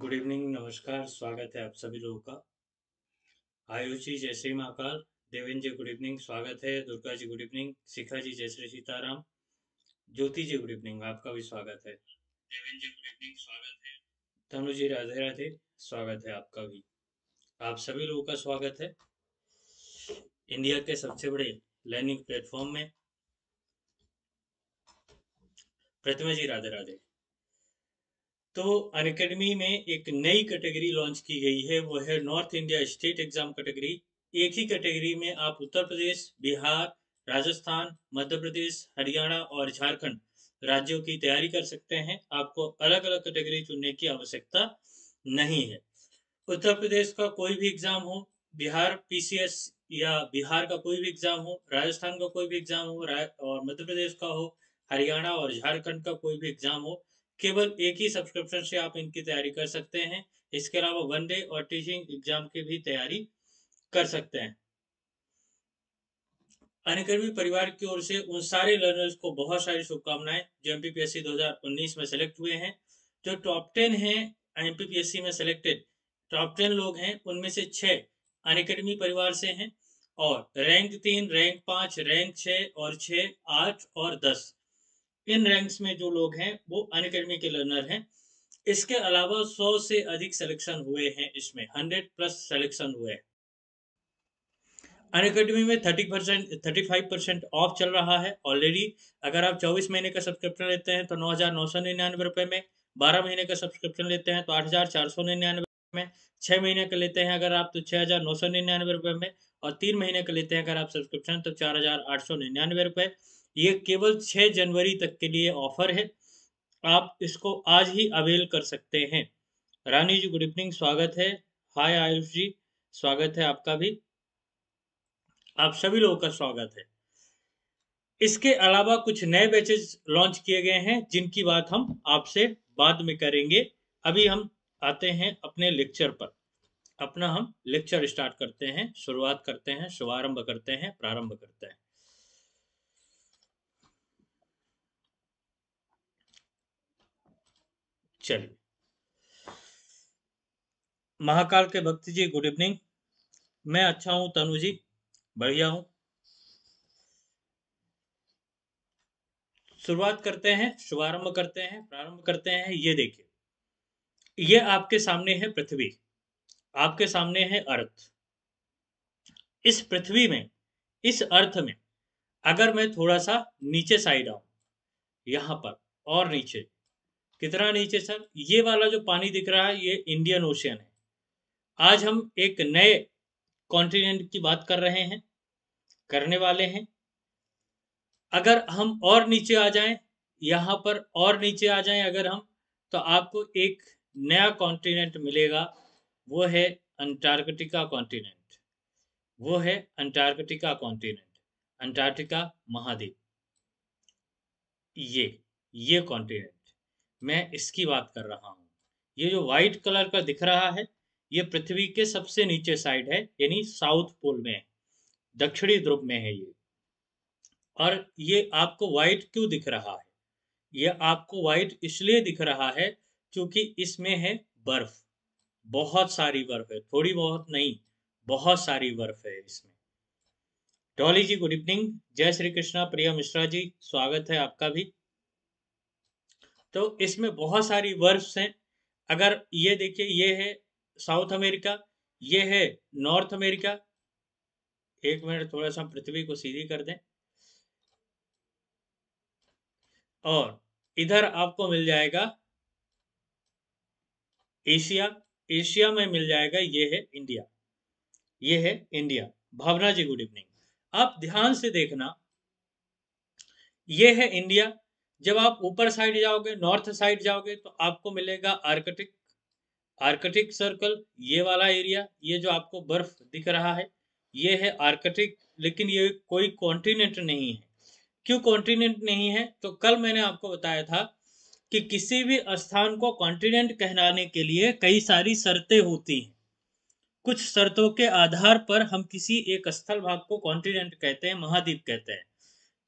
Good evening नमस्कार स्वागत है आप सभी लोगों का आयुषी जय श्री महाकाल देवेंद्र जी गुड इवनिंग स्वागत है दुर्गा जी गुड इवनिंग शिखा जी जय श्री सीताराम ज्योति जी गुड इवनिंग आपका भी स्वागत है देवेंद्र जी गुड इवनिंग स्वागत है तनु जी राधे राधे स्वागत है आपका भी आप सभी लोगों का स्वागत है इंडिया के सबसे बड़े लर्निंग प्लेटफॉर्म में प्रतिमा जी राधे राधे तो अन अकेडमी में एक नई कैटेगरी लॉन्च की गई है वो है north India state exam category एक ही कैटेगरी में आप उत्तर प्रदेश बिहार राजस्थान मध्य प्रदेश हरियाणा और झारखंड राज्यों की तैयारी कर सकते हैं आपको अलग अलग कैटेगरी चुनने की आवश्यकता नहीं है उत्तर प्रदेश का कोई भी एग्जाम हो बिहार पीसीएस या बिहार का कोई भी एग्जाम हो राजस्थान का कोई भी एग्जाम हो और मध्य प्रदेश का हो हरियाणा और झारखंड का कोई भी एग्जाम हो केवल एक ही सब्सक्रिप्शन से आप इनकी तैयारी कर सकते हैं इसके अलावा वन डे और टीचिंग एग्जाम की भी तैयारी कर सकते हैं अनकर्मी परिवार की ओर से उन सारे लर्नर्स को बहुत सारी शुभकामनाएं जो एम 2019 में सेलेक्ट हुए हैं जो टॉप टेन हैं एमपीपीएससी में सेलेक्टेड टॉप टेन लोग हैं उनमें से छह अनकेडमी परिवार से हैं और रैंक तीन रैंक पांच रैंक छह और छह आठ और दस इन रैंक्स में जो लोग हैं वो अन के लर्नर हैं इसके अलावा 100 से अधिक सिलेक्शन हुए हैं इसमें 100 प्लस सिलेक्शन हुए हैं अनकेडमी में 30 percent thirty five percent off चल रहा है ऑलरेडी अगर आप 24 महीने का सब्सक्रिप्शन लेते हैं तो नौ हजार नौ सौ निन्यानवे रुपए में 12 महीने का सब्सक्रिप्शन लेते हैं तो आठ हजार चार सौ निन्यानवे में छह महीने का लेते हैं अगर आप तो छह हजार नौ सौ निन्यानवे रुपए में और तीन महीने का लेते हैं अगर आप सब्सक्रिप्शन तो चार हजार आठ सौ निन्यानवे रुपए ये केवल 6 जनवरी तक के लिए ऑफर है आप इसको आज ही अवेल कर सकते हैं रानी जी गुड इवनिंग स्वागत है हाय आयुष जी स्वागत है आपका भी आप सभी लोगों का स्वागत है इसके अलावा कुछ नए बैचेस लॉन्च किए गए हैं जिनकी बात हम आपसे बाद में करेंगे अभी हम आते हैं अपने लेक्चर पर अपना हम लेक्चर स्टार्ट करते हैं शुरुआत करते हैं शुभारंभ करते हैं प्रारंभ करते हैं चलिए महाकाल के भक्त जी गुड इवनिंग मैं अच्छा हूं तनु जी बढ़िया हूं शुरुआत करते हैं शुभारंभ करते हैं प्रारंभ करते हैं ये देखिए ये आपके सामने है पृथ्वी आपके सामने है अर्थ इस पृथ्वी में इस अर्थ में अगर मैं थोड़ा सा नीचे साइड आऊं यहां पर और नीचे कितना नीचे सर ये वाला जो पानी दिख रहा है ये इंडियन ओशियन है आज हम एक नए कॉन्टिनेंट की बात कर रहे हैं करने वाले हैं अगर हम और नीचे आ जाएं यहां पर और नीचे आ जाएं अगर हम तो आपको एक नया कॉन्टिनेंट मिलेगा वो है अंटार्कटिका कॉन्टिनेंट वो है अंटार्कटिका कॉन्टिनेंट अंटार्कटिका महाद्वीप ये ये कॉन्टिनेंट मैं इसकी बात कर रहा हूँ ये जो व्हाइट कलर का दिख रहा है ये पृथ्वी के सबसे नीचे साइड है यानी साउथ पोल में है दक्षिणी ध्रुव में है ये और ये आपको व्हाइट क्यों दिख रहा है ये आपको व्हाइट इसलिए दिख रहा है क्योंकि इसमें है बर्फ बहुत सारी बर्फ है थोड़ी बहुत नहीं बहुत सारी बर्फ है इसमें डॉली जी गुड इवनिंग जय श्री कृष्णा प्रिया मिश्रा जी स्वागत है आपका भी तो इसमें बहुत सारी वर्ब्स हैं अगर ये देखिए ये है साउथ अमेरिका ये है नॉर्थ अमेरिका एक मिनट थोड़ा सा पृथ्वी को सीधी कर दें और इधर आपको मिल जाएगा एशिया एशिया में मिल जाएगा ये है इंडिया ये है India Bhavna ji good evening आप ध्यान से देखना ये है इंडिया जब आप ऊपर साइड जाओगे नॉर्थ साइड जाओगे तो आपको मिलेगा आर्कटिक आर्कटिक सर्कल ये वाला एरिया ये जो आपको बर्फ दिख रहा है ये है आर्कटिक लेकिन ये कोई कॉन्टिनेंट नहीं है क्यों कॉन्टिनेंट नहीं है तो कल मैंने आपको बताया था कि किसी भी स्थान को कॉन्टिनेंट कहलाने के लिए कई सारी शर्तें होती हैं कुछ शर्तों के आधार पर हम किसी एक स्थल भाग को कॉन्टिनेंट कहते हैं महाद्वीप कहते हैं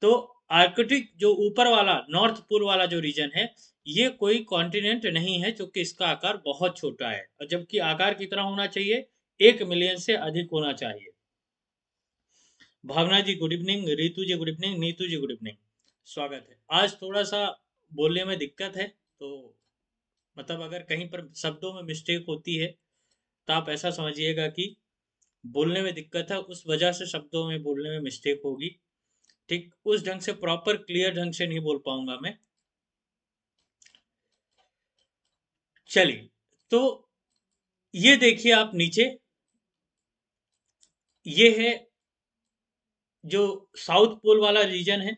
तो आर्कटिक जो ऊपर वाला नॉर्थ पोल वाला जो रीजन है ये कोई कॉन्टिनेंट नहीं है क्योंकि इसका आकार बहुत छोटा है और जबकि आकार कितना होना चाहिए एक मिलियन से अधिक होना चाहिए Bhavna ji good evening Ritu ji good evening Neetu ji good evening स्वागत है आज थोड़ा सा बोलने में दिक्कत है तो मतलब अगर कहीं पर शब्दों में मिस्टेक होती है तो आप ऐसा समझिएगा कि बोलने में दिक्कत है उस वजह से शब्दों में बोलने में मिस्टेक होगी ठीक उस ढंग से प्रॉपर क्लियर ढंग से नहीं बोल पाऊंगा मैं चलिए तो ये देखिए आप नीचे ये है जो साउथ पोल वाला रीजन है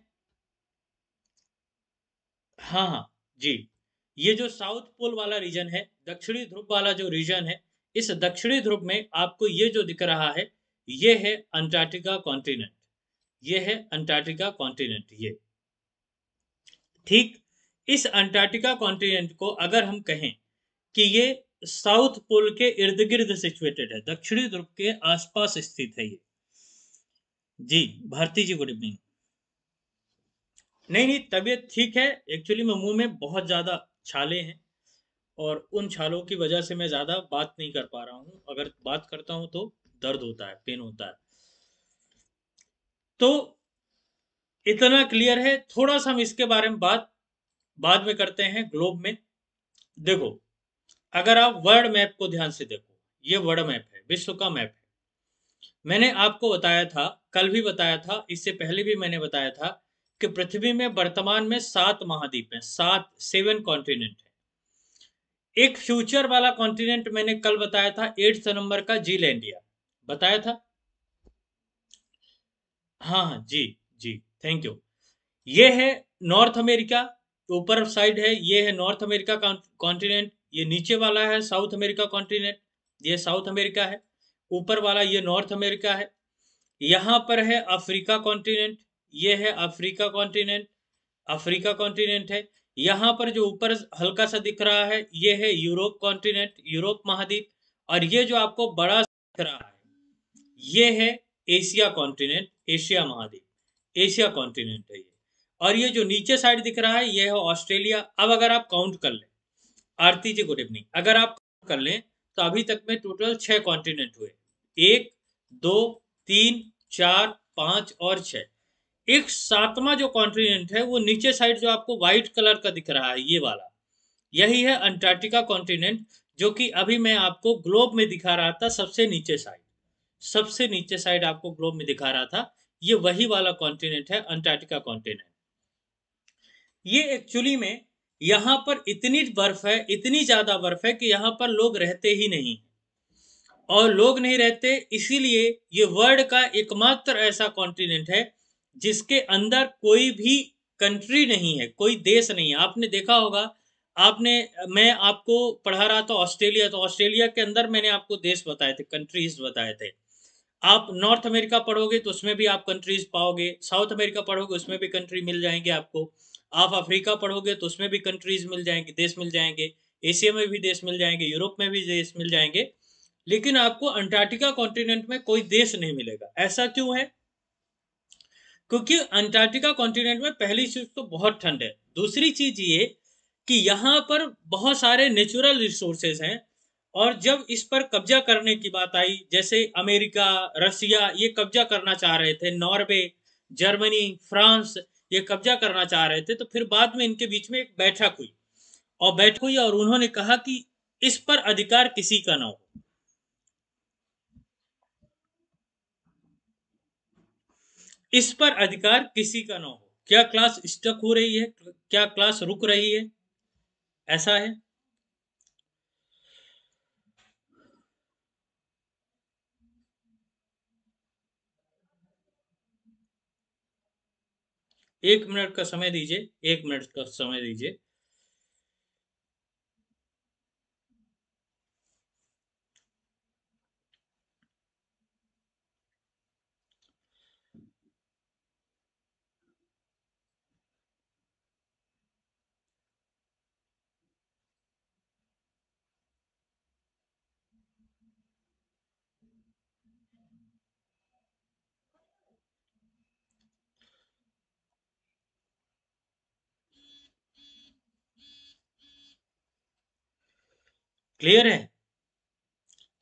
हाँ हाँ जी ये जो साउथ पोल वाला रीजन है दक्षिणी ध्रुव वाला जो रीजन है इस दक्षिणी ध्रुव में आपको ये जो दिख रहा है ये है अंटार्कटिका कॉन्टिनेंट ये है अंटार्कटिका कॉन्टिनेंट ये ठीक इस अंटार्कटिका कॉन्टिनेंट को अगर हम कहें कि ये साउथ पोल के इर्द गिर्द सिचुएटेड है दक्षिणी ध्रुव के आसपास स्थित है ये जी भारती जी गुड इवनिंग नहीं नहीं तबीयत ठीक है एक्चुअली मैं मुंह में बहुत ज्यादा छाले हैं और उन छालों की वजह से मैं ज्यादा बात नहीं कर पा रहा हूं अगर बात करता हूं तो दर्द होता है पेन होता है तो इतना क्लियर है थोड़ा सा हम इसके बारे में बात बाद में करते हैं ग्लोब में देखो अगर आप वर्ल्ड मैप को ध्यान से देखो ये वर्ल्ड मैप है विश्व का मैप है मैंने आपको बताया था कल भी बताया था इससे पहले भी मैंने बताया था कि पृथ्वी में वर्तमान में सात महाद्वीप हैं सात सेवन कॉन्टिनेंट है एक फ्यूचर वाला कॉन्टिनेंट मैंने कल बताया था एट्थ नंबर का जीलैंडिया बताया था हाँ हाँ जी जी थैंक यू ये है नॉर्थ अमेरिका ऊपर साइड है ये है नॉर्थ अमेरिका कॉन्टिनेंट ये नीचे वाला है साउथ अमेरिका कॉन्टिनेंट ये साउथ अमेरिका है ऊपर वाला ये नॉर्थ अमेरिका है यहाँ पर है अफ्रीका कॉन्टिनेंट ये है अफ्रीका कॉन्टिनेंट अफ्रीका कॉन्टिनेंट है यहाँ पर जो ऊपर हल्का सा दिख रहा है ये है यूरोप कॉन्टिनेंट यूरोप महाद्वीप और ये जो आपको बड़ा दिख रहा है ये है एशिया कॉन्टिनेंट एशिया महाद्वीप एशिया कॉन्टिनेंट है ये और ये जो नीचे साइड दिख रहा है ये है ऑस्ट्रेलिया अब अगर आप काउंट कर लें आरती जी गुड इवनिंग अगर आप कर लें तो अभी तक में टोटल छह कॉन्टिनेंट हुए एक दो तीन चार पांच और छः एक सातवां जो कॉन्टिनेंट है वो नीचे साइड जो आपको व्हाइट कलर का दिख रहा है ये वाला यही है अंटार्कटिका कॉन्टिनेंट जो कि अभी मैं आपको ग्लोब में दिखा रहा था सबसे नीचे साइड सबसे नीचे साइड आपको ग्लोब में दिखा रहा था ये वही वाला कॉन्टिनेंट है अंटार्कटिका कॉन्टिनेंट ये एक्चुअली में यहां पर इतनी बर्फ है इतनी ज्यादा बर्फ है कि यहां पर लोग रहते ही नहीं और लोग नहीं रहते इसीलिए ये वर्ल्ड का एकमात्र ऐसा कॉन्टिनेंट है जिसके अंदर कोई भी कंट्री नहीं है कोई देश नहीं है आपने देखा होगा आपने मैं आपको पढ़ा रहा था ऑस्ट्रेलिया तो ऑस्ट्रेलिया के अंदर मैंने आपको देश बताए थे कंट्रीज बताए थे आप नॉर्थ अमेरिका पढ़ोगे तो उसमें भी आप कंट्रीज पाओगे साउथ अमेरिका पढ़ोगे उसमें भी कंट्री मिल जाएंगे आपको आप अफ्रीका पढ़ोगे तो उसमें भी कंट्रीज मिल जाएंगे देश मिल जाएंगे एशिया में भी देश मिल जाएंगे यूरोप में भी देश मिल जाएंगे लेकिन आपको अंटार्कटिका कॉन्टिनेंट में कोई देश नहीं मिलेगा ऐसा क्यों है क्योंकि अंटार्कटिका कॉन्टिनेंट में पहली चीज तो बहुत ठंड है दूसरी चीज ये कि यहाँ पर बहुत सारे नेचुरल रिसोर्सेज हैं और जब इस पर कब्जा करने की बात आई जैसे अमेरिका रसिया ये कब्जा करना चाह रहे थे नॉर्वे जर्मनी फ्रांस ये कब्जा करना चाह रहे थे तो फिर बाद में इनके बीच में एक बैठक हुई और बैठक हुई और उन्होंने कहा कि इस पर अधिकार किसी का ना हो इस पर अधिकार किसी का ना हो क्या क्लास स्टक हो रही है क्या क्लास रुक रही है ऐसा है एक मिनट का समय दीजिए एक मिनट का समय दीजिए क्लियर है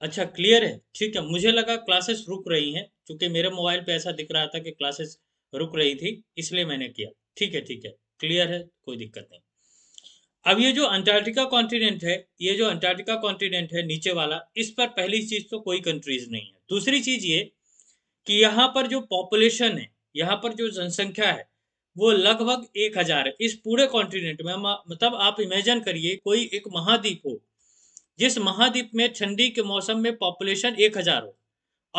अच्छा क्लियर है ठीक है मुझे लगा क्लासेस रुक रही हैं क्योंकि मेरे मोबाइल पे ऐसा दिख रहा था कि क्लासेस रुक रही थी इसलिए मैंने किया ठीक है ठीक है क्लियर है कोई दिक्कत नहीं अब ये जो अंटार्कटिका कॉन्टिनेंट है ये जो अंटार्कटिका कॉन्टिनेंट है नीचे वाला इस पर पहली चीज तो कोई कंट्रीज नहीं है दूसरी चीज ये कि यहाँ पर जो पॉपुलेशन है यहाँ पर जो जनसंख्या है वो लगभग एक हजार है इस पूरे कॉन्टिनेंट में मतलब आप इमेजिन करिए कोई एक महाद्वीप हो जिस महाद्वीप में ठंडी के मौसम में पॉपुलेशन एक हजार हो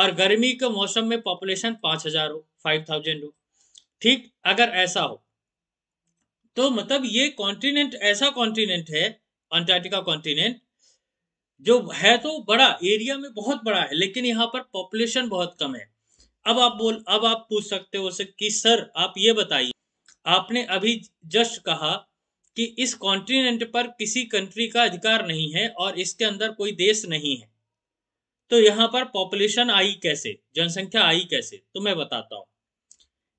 और गर्मी के मौसम में पॉपुलेशन पांच हजार हो फाइव थाउजेंड हो ठीक अगर ऐसा हो तो मतलब ये कॉन्टिनेंट ऐसा कॉन्टिनेंट है अंटार्कटिका कॉन्टिनेंट जो है तो बड़ा एरिया में बहुत बड़ा है लेकिन यहाँ पर पॉपुलेशन बहुत कम है अब आप बोल अब आप पूछ सकते हो कि सर आप ये बताइए आपने अभी जस्ट कहा कि इस कॉन्टिनेंट पर किसी कंट्री का अधिकार नहीं है और इसके अंदर कोई देश नहीं है तो यहां पर पॉपुलेशन आई कैसे जनसंख्या आई कैसे तो मैं बताता हूं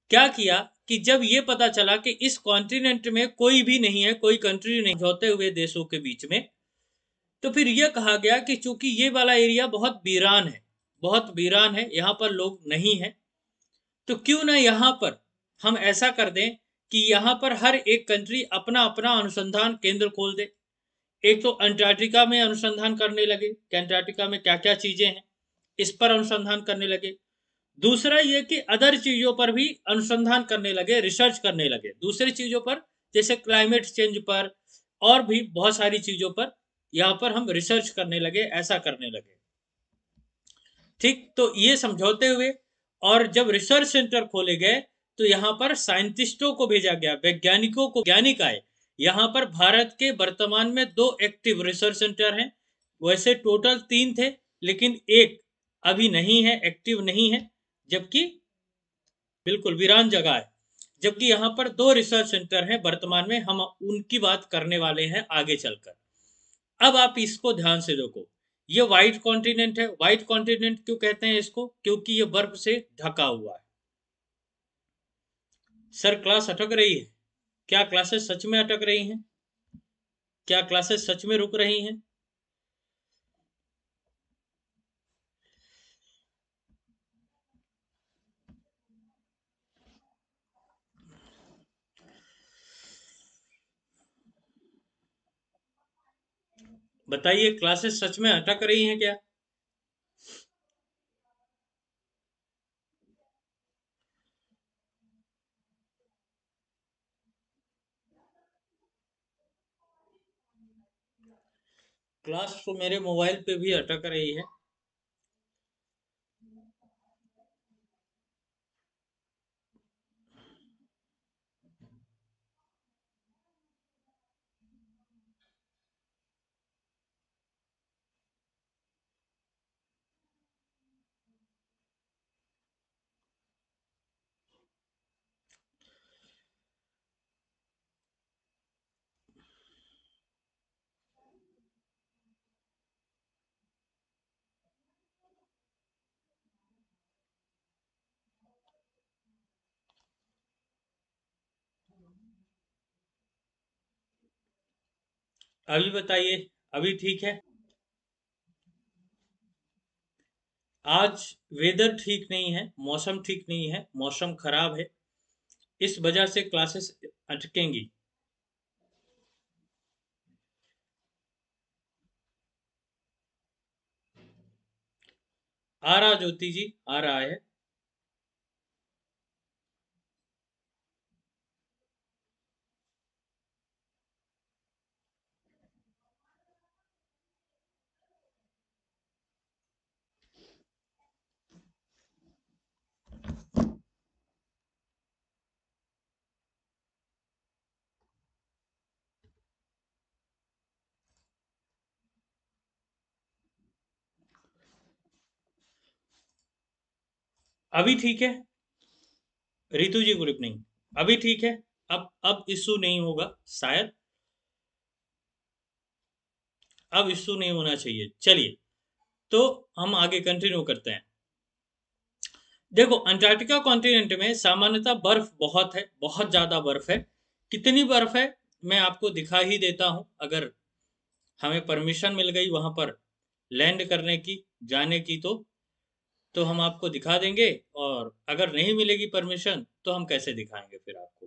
क्या किया कि जब ये पता चला कि इस कॉन्टिनेंट में कोई भी नहीं है कोई कंट्री नहीं होते हुए देशों के बीच में तो फिर यह कहा गया कि चूंकि ये वाला एरिया बहुत वीरान है बहुत वीरान है यहां पर लोग नहीं है तो क्यों ना यहां पर हम ऐसा कर दें कि यहाँ पर हर एक कंट्री अपना अपना अनुसंधान केंद्र खोल दे एक तो अंटार्कटिका में अनुसंधान करने लगे कि अंटार्कटिका में क्या क्या चीजें हैं इस पर अनुसंधान करने लगे दूसरा ये कि अदर चीजों पर भी अनुसंधान करने लगे रिसर्च करने लगे दूसरी चीजों पर जैसे क्लाइमेट चेंज पर और भी बहुत सारी चीजों पर यहाँ पर हम रिसर्च करने लगे ऐसा करने लगे ठीक तो ये समझौते हुए और जब रिसर्च सेंटर खोले गए तो यहाँ पर साइंटिस्टों को भेजा गया वैज्ञानिकों को वैज्ञानिक आए यहाँ पर भारत के वर्तमान में दो एक्टिव रिसर्च सेंटर हैं वैसे टोटल तीन थे लेकिन एक अभी नहीं है एक्टिव नहीं है जबकि बिल्कुल वीरान जगह है जबकि यहाँ पर दो रिसर्च सेंटर हैं वर्तमान में हम उनकी बात करने वाले हैं आगे चलकर अब आप इसको ध्यान से देखो ये व्हाइट कॉन्टिनेंट है व्हाइट कॉन्टिनेंट क्यों कहते हैं इसको क्योंकि ये बर्फ से ढका हुआ है सर क्लास अटक रही है क्या क्लासेस सच में अटक रही हैं क्या क्लासेस सच में रुक रही हैं बताइए क्लासेस सच में अटक रही हैं क्या क्लास तो मेरे मोबाइल पे भी अटक रही है अभी बताइए अभी ठीक है आज वेदर ठीक नहीं है मौसम ठीक नहीं है मौसम खराब है इस वजह से क्लासेस अटकेंगी आ रहा ज्योति जी आ रहा है अभी ठीक है रितु जी गुड इवनिंग अभी ठीक है अब अब इशू नहीं होगा शायद अब इशू नहीं होना चाहिए चलिए तो हम आगे कंटिन्यू करते हैं देखो अंटार्कटिका कॉन्टिनेंट में सामान्यतः बर्फ बहुत है बहुत ज्यादा बर्फ है कितनी बर्फ है मैं आपको दिखा ही देता हूं अगर हमें परमिशन मिल गई वहां पर लैंड करने की जाने की तो तो हम आपको दिखा देंगे और अगर नहीं मिलेगी परमिशन तो हम कैसे दिखाएंगे फिर आपको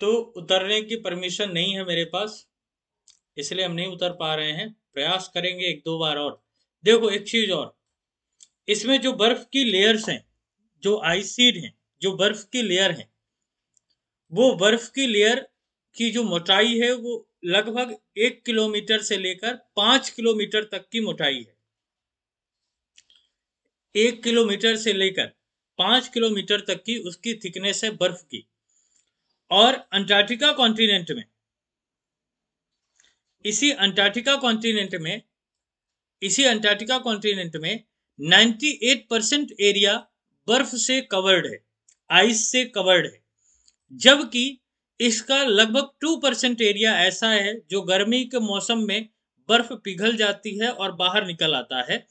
तो उतरने की परमिशन नहीं है मेरे पास इसलिए हम नहीं उतर पा रहे हैं प्रयास करेंगे एक दो बार और देखो एक चीज और इसमें जो बर्फ की लेयर्स हैं जो आइसीड हैं जो बर्फ की लेयर है वो बर्फ की लेयर की जो मोटाई है वो लगभग एक किलोमीटर से लेकर पांच किलोमीटर तक की मोटाई है एक किलोमीटर से लेकर पांच किलोमीटर तक की उसकी थिकनेस है बर्फ की और अंटार्कटिका कॉन्टिनेंट में इसी अंटार्कटिका कॉन्टिनेंट में इसी अंटार्कटिका कॉन्टिनेंट में 98 परसेंट एरिया बर्फ से कवर्ड है आइस से कवर्ड है जबकि इसका लगभग टू परसेंट एरिया ऐसा है जो गर्मी के मौसम में बर्फ पिघल जाती है और बाहर निकल आता है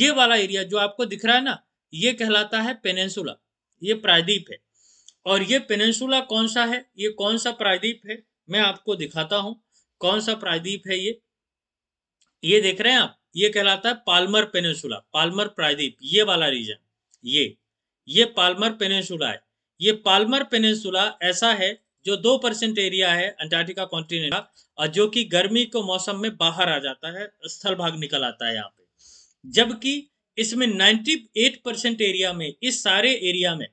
ये वाला एरिया जो आपको दिख रहा है ना ये कहलाता है पेनेंसुला ये प्रायद्वीप है और ये पेनेंसुला कौन सा है ये कौन सा प्रायद्वीप है मैं आपको दिखाता हूं कौन सा प्रायद्वीप है ये ये देख रहे हैं आप ये कहलाता है पालमर पेनेंसुला पालमर प्रायद्वीप ये वाला रीजन ये ये पालमर पेनेंसुला है ये पालमर पेनेंसुला ऐसा है जो दो परसेंट एरिया है अंटार्कटिका कॉन्टिनेंट का और जो कि गर्मी के मौसम में बाहर आ जाता है स्थल भाग निकल आता है यहाँ पे जबकि इसमें 98 परसेंट एरिया में इस सारे एरिया में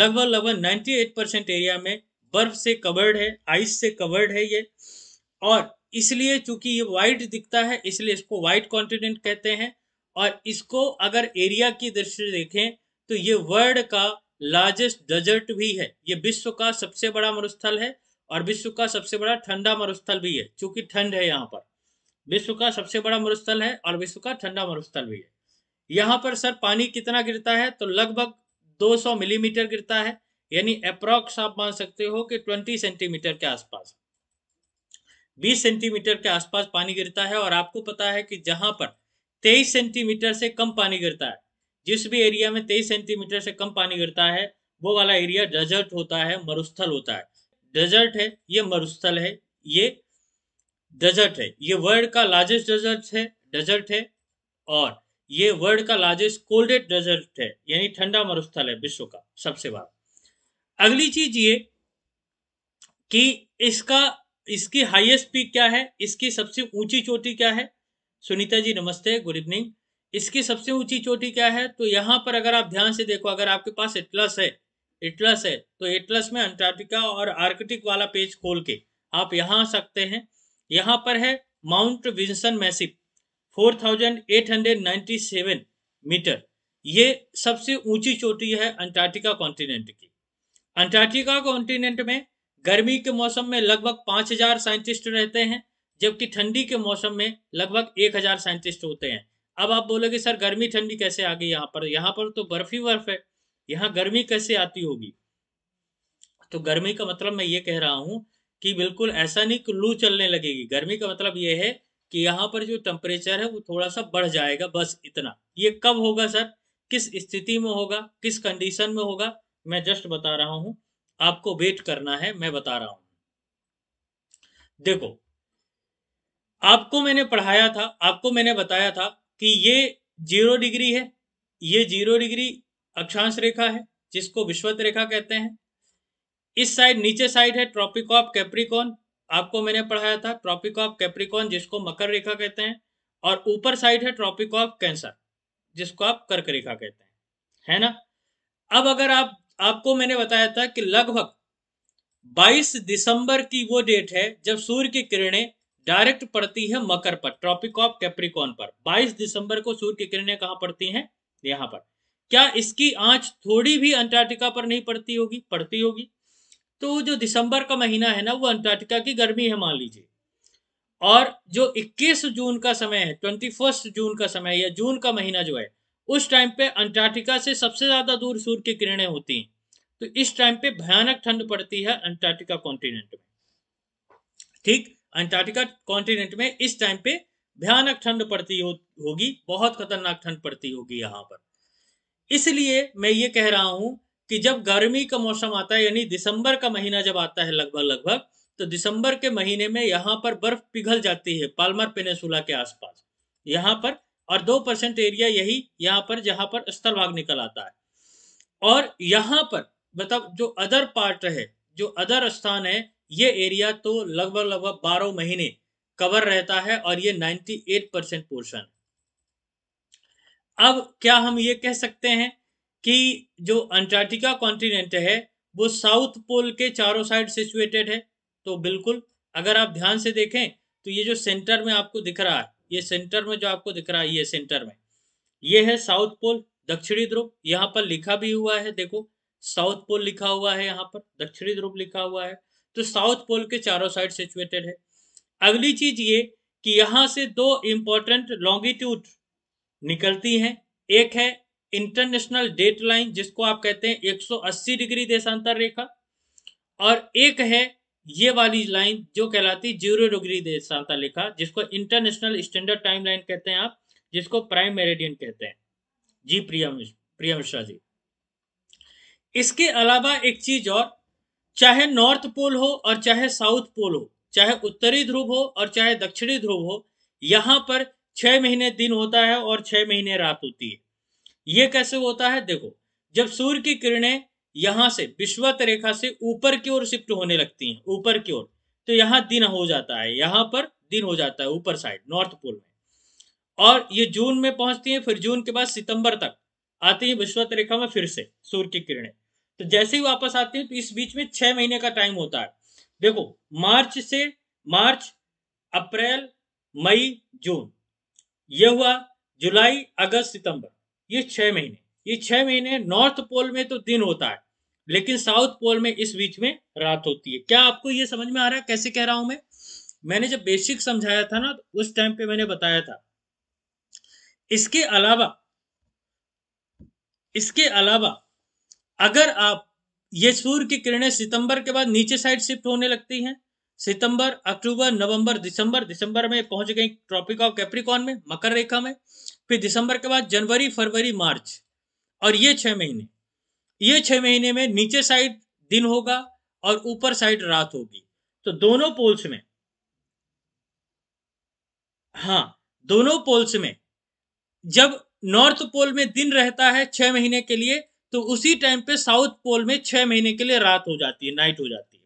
लगभग लगभग 98 परसेंट एरिया में बर्फ से कवर्ड है आइस से कवर्ड है ये और इसलिए चूंकि ये वाइट दिखता है इसलिए इसको वाइट कॉन्टिनेंट कहते हैं और इसको अगर एरिया की दृष्टि देखें तो ये वर्ल्ड का लार्जेस्ट डेजर्ट भी है ये विश्व का सबसे बड़ा मरुस्थल है और विश्व का सबसे बड़ा ठंडा मरुस्थल भी है चूंकि ठंड है यहाँ पर विश्व का सबसे बड़ा मरुस्थल है और विश्व का ठंडा मरुस्थल भी है यहाँ पर सर पानी कितना गिरता है तो लगभग 200 मिलीमीटर गिरता है यानी अप्रोक्स आप मान सकते हो कि 20 सेंटीमीटर के आसपास 20 सेंटीमीटर के आसपास पानी गिरता है और आपको पता है कि जहां पर 23 सेंटीमीटर से कम पानी गिरता है जिस भी एरिया में 23 सेंटीमीटर से कम पानी गिरता है वो वाला एरिया डेजर्ट होता है मरुस्थल होता है डेजर्ट है ये मरुस्थल है ये डेजर्ट है ये वर्ल्ड का लार्जेस्ट डेजर्ट है डेजर्ट है और ये वर्ल्ड का लार्जेस्ट कोल्डेड डेजर्ट है यानी ठंडा मरुस्थल है विश्व का सबसे बड़ा अगली चीज ये कि इसका इसकी हाईएस्ट पीक क्या है इसकी सबसे ऊंची चोटी क्या है सुनीता जी नमस्ते गुड इवनिंग इसकी सबसे ऊंची चोटी क्या है तो यहां पर अगर आप ध्यान से देखो अगर आपके पास एटलस है एटलस है तो एटलस में अंटार्कटिका और आर्कटिक वाला पेज खोल के आप यहां आ सकते हैं यहां पर है माउंट विंसन मैसिप 4,897 मीटर ये सबसे ऊंची चोटी है अंटार्कटिका कॉन्टिनेंट की अंटार्कटिका कॉन्टिनेंट में गर्मी के मौसम में लगभग 5,000 साइंटिस्ट रहते हैं जबकि ठंडी के मौसम में लगभग 1,000 साइंटिस्ट होते हैं अब आप बोलोगे सर गर्मी ठंडी कैसे आ गई यहाँ पर यहाँ पर तो बर्फ ही बर्फ है यहाँ गर्मी कैसे आती होगी तो गर्मी का मतलब मैं ये कह रहा हूं कि बिल्कुल ऐसा नहीं कि लू चलने लगेगी गर्मी का मतलब ये है कि यहाँ पर जो टेम्परेचर है वो थोड़ा सा बढ़ जाएगा बस इतना ये कब होगा सर किस स्थिति में होगा किस कंडीशन में होगा मैं जस्ट बता रहा हूं आपको वेट करना है मैं बता रहा हूं देखो आपको मैंने पढ़ाया था आपको मैंने बताया था कि ये जीरो डिग्री है ये जीरो डिग्री अक्षांश रेखा है जिसको विश्वत रेखा कहते हैं इस साइड नीचे साइड है ट्रॉपिक ऑफ कैप्रिकॉन आपको मैंने पढ़ाया था ट्रॉपिक ऑफ कैप्रिकॉन जिसको मकर रेखा कहते हैं और ऊपर साइड है ट्रॉपिक ऑफ कैंसर जिसको आप कर्क रेखा कहते हैं है ना अब अगर आप आपको मैंने बताया था कि लगभग 22 दिसंबर की वो डेट है जब सूर्य की किरणें डायरेक्ट पड़ती है मकर पर ट्रॉपिक ऑफ कैप्रिकॉन पर 22 दिसंबर को सूर्य की किरणें कहाँ पड़ती हैं यहाँ पर क्या इसकी आंच थोड़ी भी अंटार्कटिका पर नहीं पड़ती होगी पड़ती होगी तो जो दिसंबर का महीना है ना वो अंटार्कटिका की गर्मी है मान लीजिए और जो 21 जून का समय है ट्वेंटी जून का समय या जून का महीना जो है उस टाइम पे अंटार्कटिका से सबसे ज़्यादा दूर सूर्य की किरणें होती हैं तो इस टाइम पे भयानक ठंड पड़ती है अंटार्कटिका कॉन्टिनेंट में ठीक अंटार्कटिका कॉन्टिनेंट में इस टाइम पे भयानक ठंड पड़ती हो, होगी बहुत खतरनाक ठंड पड़ती होगी यहां पर इसलिए मैं ये कह रहा हूं कि जब गर्मी का मौसम आता है यानी दिसंबर का महीना जब आता है लगभग लगभग तो दिसंबर के महीने में यहाँ पर बर्फ पिघल जाती है पालमर पेनेसुला के आसपास यहाँ पर और दो परसेंट एरिया यही यहाँ पर जहां पर स्थल भाग निकल आता है और यहाँ पर मतलब जो अदर पार्ट है जो अदर स्थान है ये एरिया तो लगभग लगभग बारह महीने कवर रहता है और ये एट परसेंट पोर्शन अब क्या हम ये कह सकते हैं कि जो अंटार्कटिका कॉन्टिनेंट है वो साउथ पोल के चारों साइड सिचुएटेड है तो बिल्कुल अगर आप ध्यान से देखें तो ये जो सेंटर में आपको दिख रहा है ये सेंटर में जो आपको दिख रहा है ये सेंटर में ये है साउथ पोल दक्षिणी ध्रुव यहाँ पर लिखा भी हुआ है देखो साउथ पोल लिखा हुआ है यहाँ पर दक्षिणी ध्रुव लिखा हुआ है तो साउथ पोल के चारों साइड सिचुएटेड है अगली चीज ये कि यहां से दो इंपॉर्टेंट लॉन्गिट्यूड निकलती हैं एक है इंटरनेशनल डेट लाइन जिसको आप कहते हैं 180 डिग्री देशांतर रेखा और एक है ये वाली लाइन जो कहलाती जीरो डिग्री देशांतर रेखा जिसको इंटरनेशनल स्टैंडर्ड टाइम लाइन कहते हैं आप जिसको प्राइम मेरेडियन कहते हैं जी प्रियम प्रियम मिश्रा जी इसके अलावा एक चीज और चाहे नॉर्थ पोल हो और चाहे साउथ पोल हो चाहे उत्तरी ध्रुव हो और चाहे दक्षिणी ध्रुव हो यहां पर छह महीने दिन होता है और छह महीने रात होती है ये कैसे होता है देखो जब सूर्य की किरणें यहां से विश्वत रेखा से ऊपर की ओर शिफ्ट होने लगती हैं ऊपर की ओर तो यहां दिन हो जाता है यहां पर दिन हो जाता है ऊपर साइड नॉर्थ पोल में और ये जून में पहुंचती है फिर जून के बाद सितंबर तक आती है विश्वत रेखा में फिर से सूर्य की किरणें तो जैसे ही वापस आती है तो इस बीच में छह महीने का टाइम होता है देखो मार्च से मार्च अप्रैल मई जून यह हुआ जुलाई अगस्त सितंबर ये छह महीने ये छह महीने नॉर्थ पोल में तो दिन होता है लेकिन साउथ पोल में इस बीच में रात होती है क्या आपको ये समझ में आ रहा है कैसे कह रहा हूं मैं मैंने जब बेसिक समझाया था ना तो उस टाइम पे मैंने बताया था इसके अलावा इसके अलावा अगर आप ये सूर्य की किरणें सितंबर के बाद नीचे साइड शिफ्ट होने लगती हैं सितंबर अक्टूबर नवंबर दिसंबर दिसंबर में पहुंच गई ट्रॉपिक ऑफ कैप्रिकॉन में मकर रेखा में फिर दिसंबर के बाद जनवरी फरवरी मार्च और ये छह महीने ये छह महीने में नीचे साइड दिन होगा और ऊपर साइड रात होगी तो दोनों पोल्स में हाँ दोनों पोल्स में जब नॉर्थ पोल में दिन रहता है छह महीने के लिए तो उसी टाइम पे साउथ पोल में छह महीने के लिए रात हो जाती है नाइट हो जाती है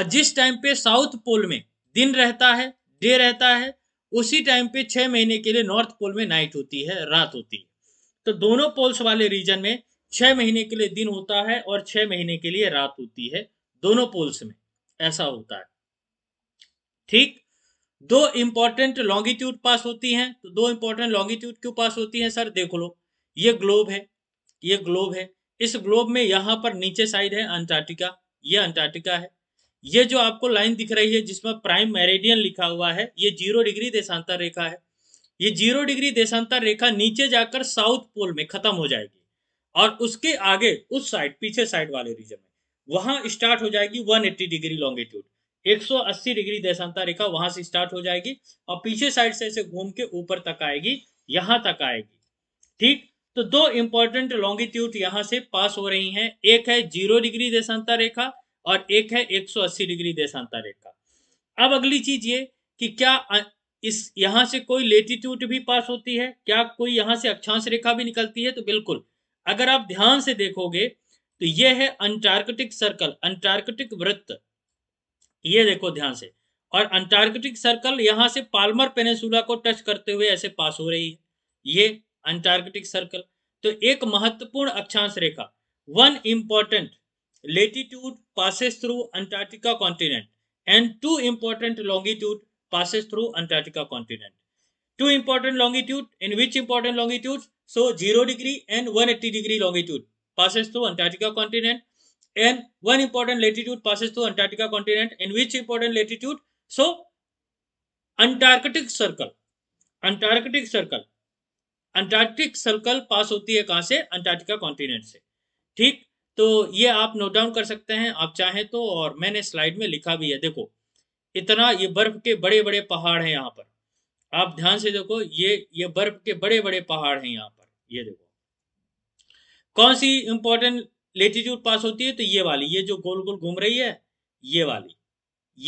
और जिस टाइम पे साउथ पोल में दिन रहता है डे रहता है उसी टाइम पे छह महीने के लिए नॉर्थ पोल में नाइट होती है रात होती है तो दोनों पोल्स वाले रीजन में छह महीने के लिए दिन होता है और छह महीने के लिए रात होती है दोनों पोल्स में ऐसा होता है ठीक दो इंपॉर्टेंट लॉन्गिट्यूड पास होती हैं तो दो इंपॉर्टेंट लॉन्गिट्यूड क्यों पास होती हैं सर देख लो ये ग्लोब है ये ग्लोब है इस ग्लोब में यहां पर नीचे साइड है अंटार्कटिका ये अंटार्कटिका है ये जो आपको लाइन दिख रही है जिसमें प्राइम मेरेडियन लिखा हुआ है ये जीरो डिग्री देशांतर रेखा है ये जीरो डिग्री देशांतर रेखा नीचे जाकर साउथ पोल में खत्म हो जाएगी और उसके आगे उस साइड पीछे साइड वाले रीजन में वहां स्टार्ट हो जाएगी 180 डिग्री लॉन्गिट्यूड 180 डिग्री देशांतर रेखा वहां से स्टार्ट हो जाएगी और पीछे साइड से ऐसे घूम के ऊपर तक आएगी यहां तक आएगी ठीक तो दो इंपॉर्टेंट लॉन्गिट्यूड यहां से पास हो रही है एक है जीरो डिग्री देशांतर रेखा और एक है 180 डिग्री देशांतर रेखा अब अगली चीज ये कि क्या इस यहां से कोई लेटीट्यूड भी पास होती है क्या कोई यहाँ से अक्षांश रेखा भी निकलती है तो बिल्कुल अगर आप ध्यान से देखोगे तो ये है अंटार्कटिक सर्कल अंटार्कटिक वृत्त ये देखो ध्यान से और अंटार्कटिक सर्कल यहाँ से पाल्मर पेनेसुला को टच करते हुए ऐसे पास हो रही है ये अंटार्कटिक सर्कल तो एक महत्वपूर्ण अक्षांश रेखा one important latitude passes through Antarctica continent and two important longitude passes through Antarctica continent. Two important longitude, in which important longitudes So 0 degree and 180 degree longitude passes through Antarctica continent and one important latitude passes through Antarctica continent in which important latitude? So antarctic circle antarctic circle antarctic circle pass hoti hai kahan se antarctica continent se theek तो ये आप note down कर सकते हैं आप चाहें तो और मैंने स्लाइड में लिखा भी है देखो इतना ये बर्फ के बड़े बड़े पहाड़ हैं यहाँ पर आप ध्यान से देखो ये ये बर्फ के बड़े बड़े पहाड़ हैं यहाँ पर ये देखो कौन सी इंपॉर्टेंट लेटीट्यूड पास होती है तो ये वाली ये जो गोल गोल घूम रही है ये वाली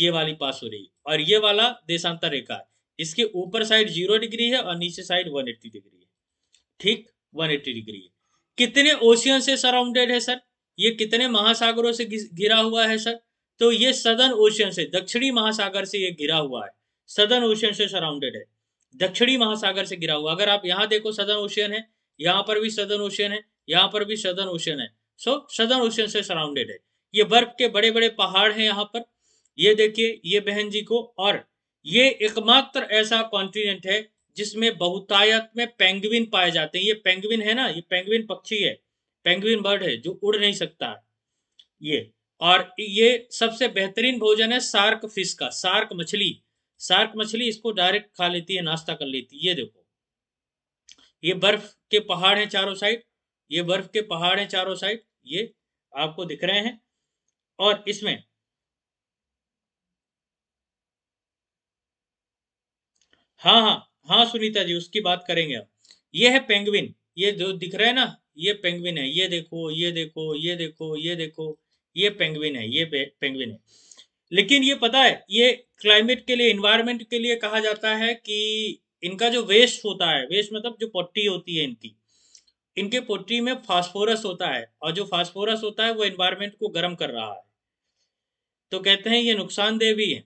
ये वाली पास हो रही और ये वाला देशांतर रेखा है इसके ऊपर साइड जीरो डिग्री है और नीचे साइड वन डिग्री है ठीक वन डिग्री है कितने ओशियन से सराउंडेड है सर ये कितने महासागरों से घिरा हुआ है सर तो ये सदर्न ओशियन से दक्षिणी महासागर से ये घिरा हुआ है सदर्न ओशियन से सराउंडेड है दक्षिणी महासागर से घिरा हुआ अगर आप यहाँ देखो सदर्न ओशियन है यहाँ पर भी सदर्न ओशियन है यहाँ पर भी सदर्न ओशियन है सो सदर्न ओशियन से सराउंडेड है ये बर्फ के बड़े बड़े पहाड़ है यहाँ पर ये देखिए ये बहन जी को और ये एकमात्र ऐसा कॉन्टिनेंट है जिसमें बहुतायत में पेंगुइन पाए जाते हैं ये पेंगुइन है ना ये पेंगुइन पक्षी है पेंगुइन बर्ड है जो उड़ नहीं सकता ये और ये सबसे बेहतरीन भोजन है सार्क फिश का सार्क मछली सार्क मछली इसको डायरेक्ट खा लेती है नाश्ता कर लेती है ये देखो ये बर्फ के पहाड़ है चारों साइड ये बर्फ के पहाड़ है चारों साइड ये आपको दिख रहे हैं और इसमें हाँ हाँ हाँ सुनीता जी उसकी बात करेंगे आप ये है पेंगुइन ये जो दिख रहे हैं ना ये पेंगविन है ये देखो ये देखो ये देखो ये देखो ये पेंगविन है ये पेंगविन है लेकिन ये पता है ये क्लाइमेट के लिए इन्वायरमेंट के लिए कहा जाता है कि इनका जो वेस्ट होता है वेस्ट मतलब जो पट्टी होती है इनकी इनके पोट्री में फास्फोरस होता है और जो फास्फोरस होता है वो इन्वायरमेंट को गर्म कर रहा है तो कहते हैं ये नुकसानदेह भी है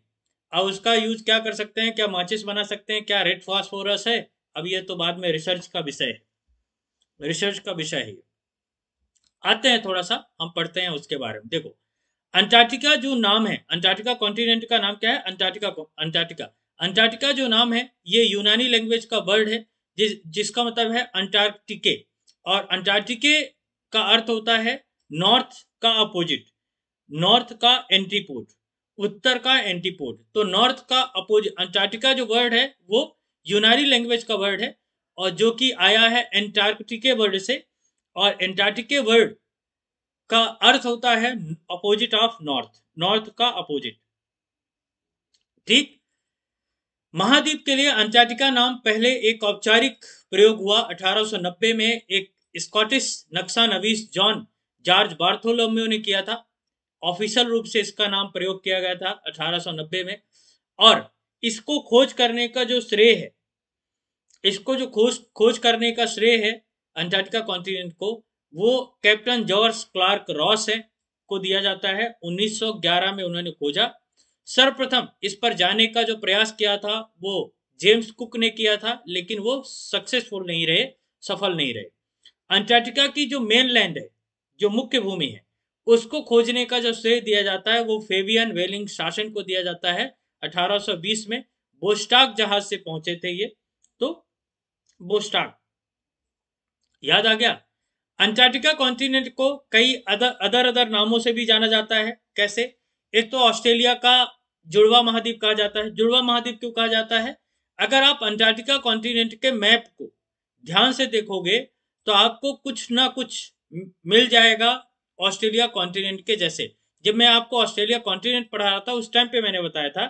अब उसका यूज क्या कर सकते हैं क्या माचिस बना सकते हैं क्या रेड फास्फोरस है अब ये तो बाद में रिसर्च का विषय है रिसर्च का विषय है आते हैं थोड़ा सा हम पढ़ते हैं उसके बारे में देखो अंटार्कटिका जो नाम है अंटार्कटिका कॉन्टिनेंट का नाम क्या है अंटार्कटिका अंटार्कटिका अंटार्कटिका जो नाम है ये यूनानी लैंग्वेज का वर्ड है जिस जिसका मतलब है अंटार्कटिके और अंटार्कटिके का अर्थ होता है नॉर्थ का अपोजिट नॉर्थ का एंटीपोर्ट उत्तर का एंटीपोर्ट तो नॉर्थ का अपोजिट अंटार्कटिका जो वर्ड है वो यूनानी लैंग्वेज का वर्ड है और जो कि आया है एंटार्क्टिके वर्ड से और एंटार्क्टिके वर्ड का अर्थ होता है अपोजिट ऑफ नॉर्थ नॉर्थ का अपोजिट ठीक महाद्वीप के लिए अंटार्कटिका नाम पहले एक औपचारिक प्रयोग हुआ 1890 में एक स्कॉटिश नक्शा नवीस जॉन जॉर्ज बार्थोलोम्यो ने किया था ऑफिशियल रूप से इसका नाम प्रयोग किया गया था 1890 में और इसको खोज करने का जो श्रेय है इसको जो खोज खोज करने का श्रेय है अंटार्कटिका कॉन्टिनेंट को वो कैप्टन जॉर्ज क्लार्क रॉस है को दिया जाता है 1911 में उन्होंने खोजा सर्वप्रथम इस पर जाने का जो प्रयास किया था वो जेम्स कुक ने किया था लेकिन वो सक्सेसफुल नहीं रहे सफल नहीं रहे अंटार्कटिका की जो मेन लैंड है जो मुख्य भूमि है उसको खोजने का जो श्रेय दिया जाता है वो फेवियन वेलिंग शासन को दिया जाता है 1820 में बोस्टाक जहाज से पहुंचे थे ये बोस्टार्ड याद आ गया अंटार्कटिका कॉन्टिनेंट को कई अदर अदर अदर नामों से भी जाना जाता है कैसे एक तो ऑस्ट्रेलिया का जुड़वा महाद्वीप कहा जाता है जुड़वा महाद्वीप क्यों कहा जाता है अगर आप अंटार्कटिका कॉन्टिनेंट के मैप को ध्यान से देखोगे तो आपको कुछ ना कुछ मिल जाएगा ऑस्ट्रेलिया कॉन्टिनेंट के जैसे जब मैं आपको ऑस्ट्रेलिया कॉन्टिनेंट पढ़ा रहा था उस टाइम पे मैंने बताया था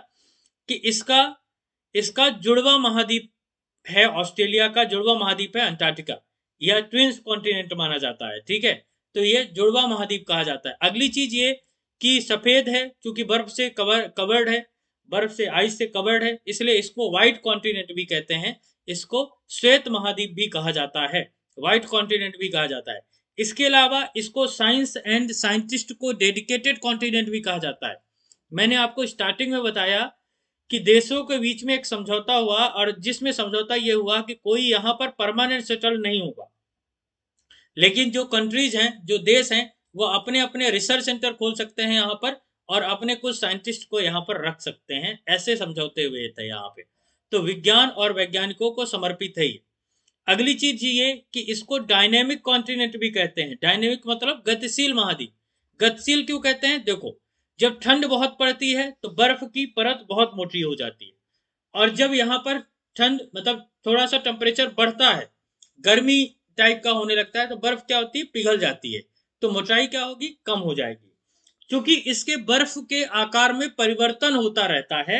कि इसका इसका जुड़वा महाद्वीप है ऑस्ट्रेलिया का जुड़वा महाद्वीप है अंटार्कटिका यह ट्विंस कॉन्टिनेंट माना जाता है ठीक है तो ये जुड़वा महाद्वीप कहा जाता है अगली चीज ये कि सफेद है क्योंकि बर्फ से कवर कवर्ड है बर्फ से आइस से कवर्ड है इसलिए इसको व्हाइट कॉन्टिनेंट भी कहते हैं इसको श्वेत महाद्वीप भी कहा जाता है व्हाइट कॉन्टिनेंट भी कहा जाता है इसके अलावा इसको साइंस एंड साइंटिस्ट को डेडिकेटेड कॉन्टिनेंट भी कहा जाता है मैंने आपको स्टार्टिंग में बताया कि देशों के बीच में एक समझौता हुआ और जिसमें समझौता यह हुआ कि कोई यहाँ पर परमानेंट सेटल नहीं होगा लेकिन जो कंट्रीज हैं जो देश हैं वो अपने अपने रिसर्च सेंटर खोल सकते हैं यहाँ पर और अपने कुछ साइंटिस्ट को यहाँ पर रख सकते हैं ऐसे समझौते हुए थे यहाँ पे तो विज्ञान और वैज्ञानिकों को समर्पित है ये अगली चीज ये कि इसको डायनेमिक कॉन्टिनेंट भी कहते हैं डायनेमिक मतलब गतिशील महाद्वीप गतिशील क्यों कहते हैं देखो जब ठंड बहुत पड़ती है तो बर्फ की परत बहुत मोटी हो जाती है और जब यहाँ पर ठंड मतलब थोड़ा सा टेम्परेचर बढ़ता है गर्मी टाइप का होने लगता है तो बर्फ क्या होती है पिघल जाती है तो मोटाई क्या होगी कम हो जाएगी क्योंकि इसके बर्फ के आकार में परिवर्तन होता रहता है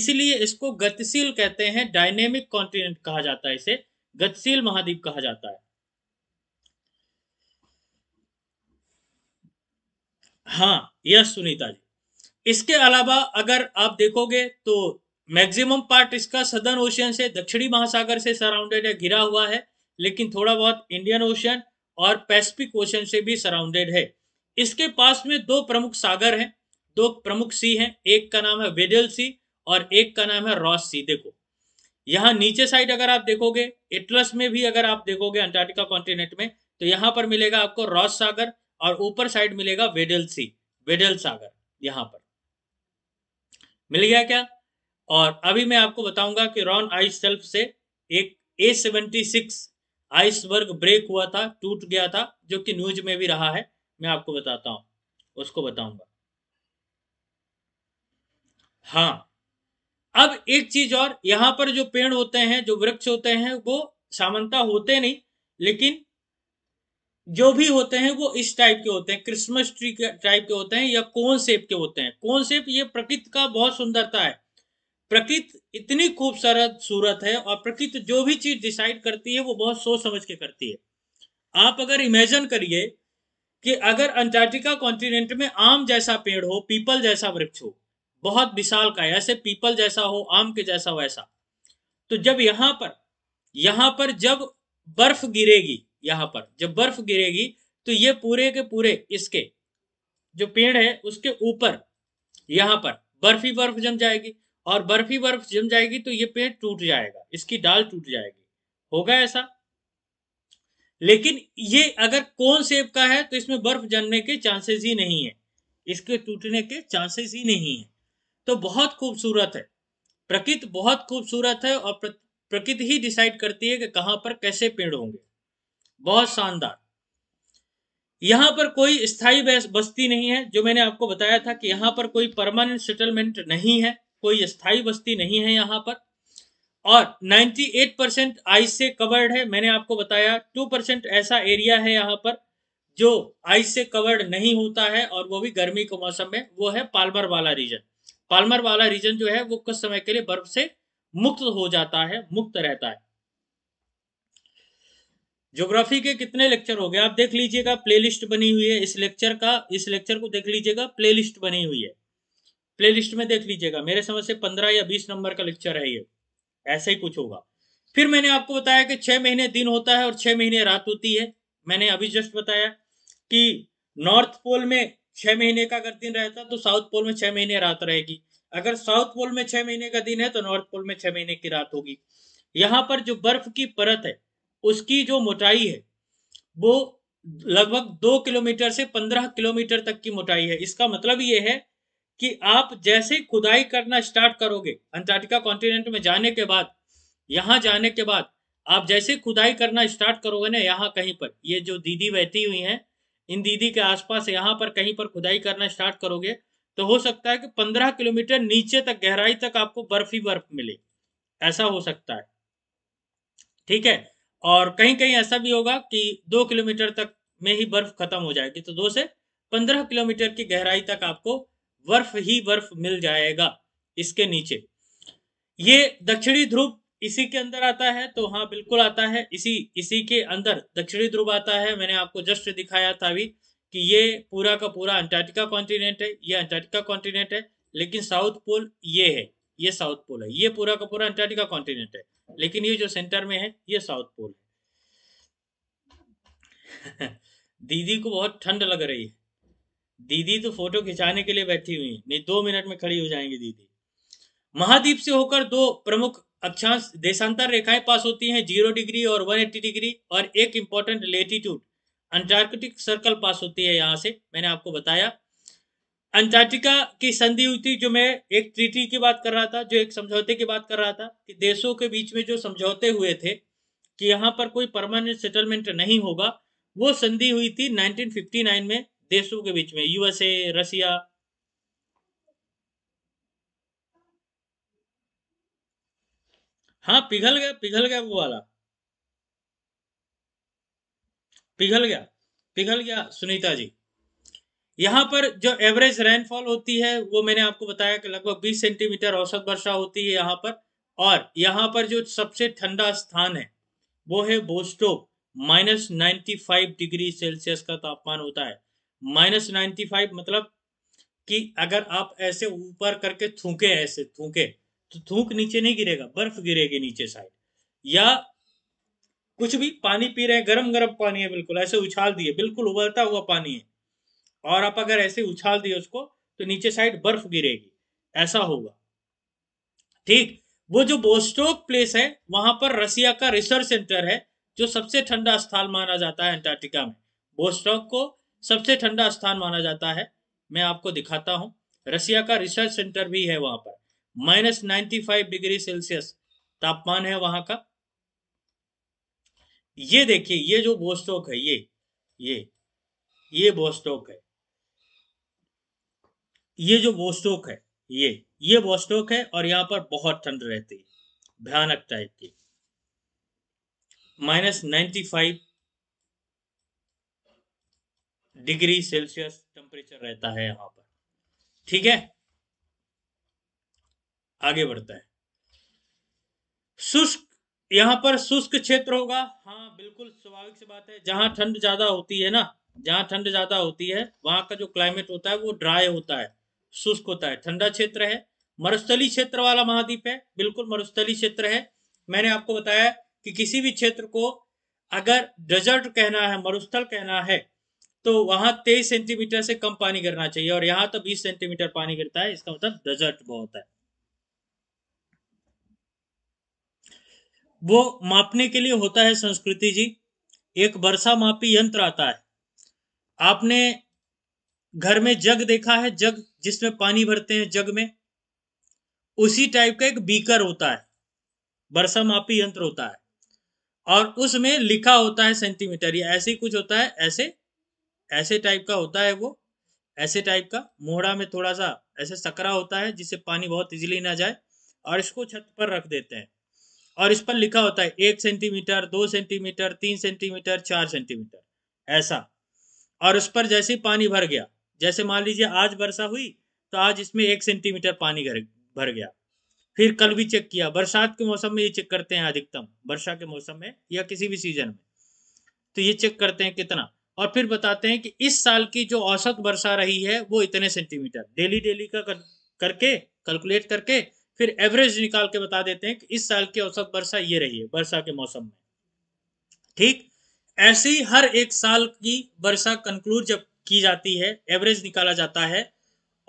इसलिए इसको गतिशील कहते हैं डायनेमिक कॉन्टिनेंट कहा जाता है इसे गतिशील महाद्वीप कहा जाता है हाँ यस सुनीता जी इसके अलावा अगर आप देखोगे तो मैक्सिमम पार्ट इसका सदर्न ओशियन से दक्षिणी महासागर से सराउंडेड है घिरा हुआ है लेकिन थोड़ा बहुत इंडियन ओशियन और पैसिफिक ओशियन से भी सराउंडेड है इसके पास में दो प्रमुख सागर हैं दो प्रमुख सी हैं एक का नाम है वेडल सी और एक का नाम है रॉस सी देखो यहाँ नीचे साइड अगर आप देखोगे एटलस में भी अगर आप देखोगे अंटार्कटिका कॉन्टिनेंट में तो यहां पर मिलेगा आपको रॉस सागर और ऊपर साइड मिलेगा वेडल सी वेडल सागर यहां पर मिल गया क्या और अभी मैं आपको बताऊंगा कि रॉन आइस सेल्फ से एक A seventy six iceberg break हुआ था टूट गया था जो कि न्यूज में भी रहा है मैं आपको बताता हूं उसको बताऊंगा हाँ अब एक चीज और यहां पर जो पेड़ होते हैं जो वृक्ष होते हैं वो सामानता होते नहीं लेकिन जो भी होते हैं वो इस टाइप के होते हैं क्रिसमस ट्री के टाइप के होते हैं या कौन सेप के होते हैं कौन सेप ये प्रकृति का बहुत सुंदरता है प्रकृति इतनी खूबसूरत सूरत है और प्रकृति जो भी चीज डिसाइड करती है वो बहुत सोच समझ के करती है आप अगर इमेजन करिए कि अगर अंटार्कटिका कॉन्टिनेंट में आम जैसा पेड़ हो पीपल जैसा वृक्ष हो बहुत विशाल का ऐसे पीपल जैसा हो आम के जैसा वैसा तो जब यहाँ पर यहाँ पर जब बर्फ गिरेगी यहाँ पर जब बर्फ गिरेगी तो ये पूरे के पूरे इसके जो पेड़ है उसके ऊपर यहाँ पर बर्फी बर्फ जम जाएगी और बर्फी बर्फ जम जाएगी तो ये पेड़ टूट जाएगा इसकी डाल टूट जाएगी होगा ऐसा लेकिन ये अगर कौन सेब का है तो इसमें बर्फ जमने के चांसेस ही नहीं है इसके टूटने के चांसेस ही नहीं है तो बहुत खूबसूरत है प्रकृति बहुत खूबसूरत है और प्रकृति ही डिसाइड करती है कि कहां पर कैसे पेड़ होंगे बहुत शानदार यहाँ पर कोई स्थायी बस्ती नहीं है जो मैंने आपको बताया था कि यहाँ पर कोई परमानेंट सेटलमेंट नहीं है कोई स्थायी बस्ती नहीं है यहाँ पर और 98 परसेंट आइस से कवर्ड है मैंने आपको बताया 2 परसेंट ऐसा एरिया है यहाँ पर जो आइस से कवर्ड नहीं होता है और वो भी गर्मी के मौसम में वो है पालमर वाला रीजन पालमर वाला रीजन जो है वो कुछ समय के लिए बर्फ से मुक्त हो जाता है मुक्त रहता है ज्योग्राफी के कितने लेक्चर हो गए आप देख लीजिएगा प्लेलिस्ट बनी हुई है इस लेक्चर का इस लेक्चर को देख लीजिएगा प्लेलिस्ट बनी हुई है प्लेलिस्ट में देख लीजिएगा मेरे समझ से पंद्रह या बीस नंबर का लेक्चर है ये ऐसा ही कुछ होगा फिर मैंने आपको बताया कि छह महीने दिन होता है और छह महीने रात होती है मैंने अभी जस्ट बताया कि नॉर्थ पोल में छह महीने का अगर दिन रहता तो साउथ पोल में छह महीने रात रहेगी अगर साउथ पोल में छह महीने का दिन है तो नॉर्थ पोल में छह महीने की रात होगी यहाँ पर जो बर्फ की परत है उसकी जो मोटाई है वो लगभग दो किलोमीटर से पंद्रह किलोमीटर तक की मोटाई है इसका मतलब ये है कि आप जैसे खुदाई करना स्टार्ट करोगे अंटार्कटिका कॉन्टिनेंट में जाने के बाद यहां जाने के बाद आप जैसे खुदाई करना स्टार्ट करोगे ना यहाँ कहीं पर ये जो दीदी बहती हुई हैं इन दीदी के आसपास यहाँ पर कहीं पर खुदाई करना स्टार्ट करोगे तो हो सकता है कि पंद्रह किलोमीटर नीचे तक गहराई तक आपको बर्फ ही बर्फ मिले ऐसा हो सकता है ठीक है और कहीं कहीं ऐसा भी होगा कि दो किलोमीटर तक में ही बर्फ खत्म हो जाएगी तो दो से पंद्रह किलोमीटर की गहराई तक आपको बर्फ ही बर्फ मिल जाएगा इसके नीचे ये दक्षिणी ध्रुव इसी के अंदर आता है तो हाँ बिल्कुल आता है इसी इसी के अंदर दक्षिणी ध्रुव आता है मैंने आपको जस्ट दिखाया था अभी कि ये पूरा का पूरा अंटार्कटिका कॉन्टिनेंट है ये अंटार्कटिका कॉन्टिनेंट है लेकिन साउथ पोल ये है ये साउथ पोल है ये पूरा का पूरा अंटार्कटिका कॉन्टिनेंट है लेकिन ये जो सेंटर में है ये साउथ पोल है दीदी को बहुत ठंड लग रही है दीदी तो फोटो खिंचाने के लिए बैठी हुई नहीं दो मिनट में खड़ी हो जाएंगी दीदी महाद्वीप से होकर दो प्रमुख अक्षांश देशांतर रेखाएं पास होती हैं जीरो डिग्री और वन एट्टी डिग्री और एक important latitude Antarctic circle pass होती है यहाँ से मैंने आपको बताया अंटार्कटिका की संधि हुई थी जो मैं एक ट्रीटी की बात कर रहा था जो एक समझौते की बात कर रहा था कि देशों के बीच में जो समझौते हुए थे कि यहाँ पर कोई परमानेंट सेटलमेंट नहीं होगा वो संधि हुई थी 1959 में देशों के बीच में यूएसए रसिया हाँ पिघल गया पिघल गया वो वाला पिघल गया पिघल गया सुनीता जी यहाँ पर जो एवरेज रेनफॉल होती है वो मैंने आपको बताया कि लगभग 20 सेंटीमीटर औसत वर्षा होती है यहाँ पर और यहाँ पर जो सबसे ठंडा स्थान है वो है बोस्टो minus ninety five degree Celsius का तापमान होता है माइनस नाइन्टी फाइव मतलब कि अगर आप ऐसे ऊपर करके थूके ऐसे थूके तो थूक नीचे नहीं गिरेगा बर्फ गिरेगी नीचे साइड या कुछ भी पानी पी रहे हैं गरम गरम पानी है बिल्कुल ऐसे उछाल दिए बिल्कुल उबलता हुआ पानी है और आप अगर ऐसे उछाल दिए उसको तो नीचे साइड बर्फ गिरेगी ऐसा होगा ठीक वो जो बोस्टोक प्लेस है वहां पर रसिया का रिसर्च सेंटर है जो सबसे ठंडा स्थान माना जाता है अंटार्कटिका में बोस्टोक को सबसे ठंडा स्थान माना जाता है मैं आपको दिखाता हूं रसिया का रिसर्च सेंटर भी है वहां पर minus ninety five degree Celsius तापमान है वहां का ये देखिए ये जो बोस्टोक है ये ये ये बोस्टोक है ये जो वोस्टोक है ये ये वोस्टोक है और यहां पर बहुत ठंड रहती है भयानक टाइप की minus ninety five degree Celsius temperature रहता है यहां पर ठीक है आगे बढ़ता है शुष्क यहां पर शुष्क क्षेत्र होगा हाँ बिल्कुल स्वाभाविक सी बात है जहां ठंड ज्यादा होती है ना जहां ठंड ज्यादा होती है वहां का जो क्लाइमेट होता है वो ड्राई होता है शुष्क होता है ठंडा क्षेत्र है मरुस्थली क्षेत्र वाला महाद्वीप है बिल्कुल मरुस्थली क्षेत्र है मैंने आपको बताया कि किसी भी क्षेत्र को अगर डेजर्ट कहना है मरुस्थल कहना है तो वहां तेईस सेंटीमीटर से कम पानी गिरना चाहिए और यहां तो बीस सेंटीमीटर पानी गिरता है इसका मतलब डेजर्ट बहुत है वो मापने के लिए होता है संस्कृति जी एक वर्षा मापी यंत्र आता है आपने घर में जग देखा है जग जिसमें पानी भरते हैं जग में उसी टाइप का एक बीकर होता है बरसा मापी यंत्र होता है और उसमें लिखा होता है सेंटीमीटर या ऐसे ही कुछ होता है ऐसे ऐसे टाइप का होता है वो ऐसे टाइप का मोहड़ा में थोड़ा सा ऐसे सकरा होता है जिससे पानी बहुत इजीली ना जाए और इसको छत पर रख देते हैं और इस पर लिखा होता है एक सेंटीमीटर दो सेंटीमीटर तीन सेंटीमीटर चार सेंटीमीटर ऐसा और उस पर जैसे ही पानी भर गया जैसे मान लीजिए आज वर्षा हुई तो आज इसमें एक सेंटीमीटर पानी भर गया फिर कल भी चेक किया बरसात के मौसम में ये चेक करते हैं अधिकतम वर्षा के मौसम में या किसी भी सीजन में तो ये चेक करते हैं कितना और फिर बताते हैं कि इस साल की जो औसत वर्षा रही है वो इतने सेंटीमीटर डेली डेली का कर, करके कैलकुलेट करके फिर एवरेज निकाल के बता देते हैं कि इस साल की औसत वर्षा ये रही है वर्षा के मौसम में ठीक ऐसी हर एक साल की वर्षा कंक्लूड जब की जाती है एवरेज निकाला जाता है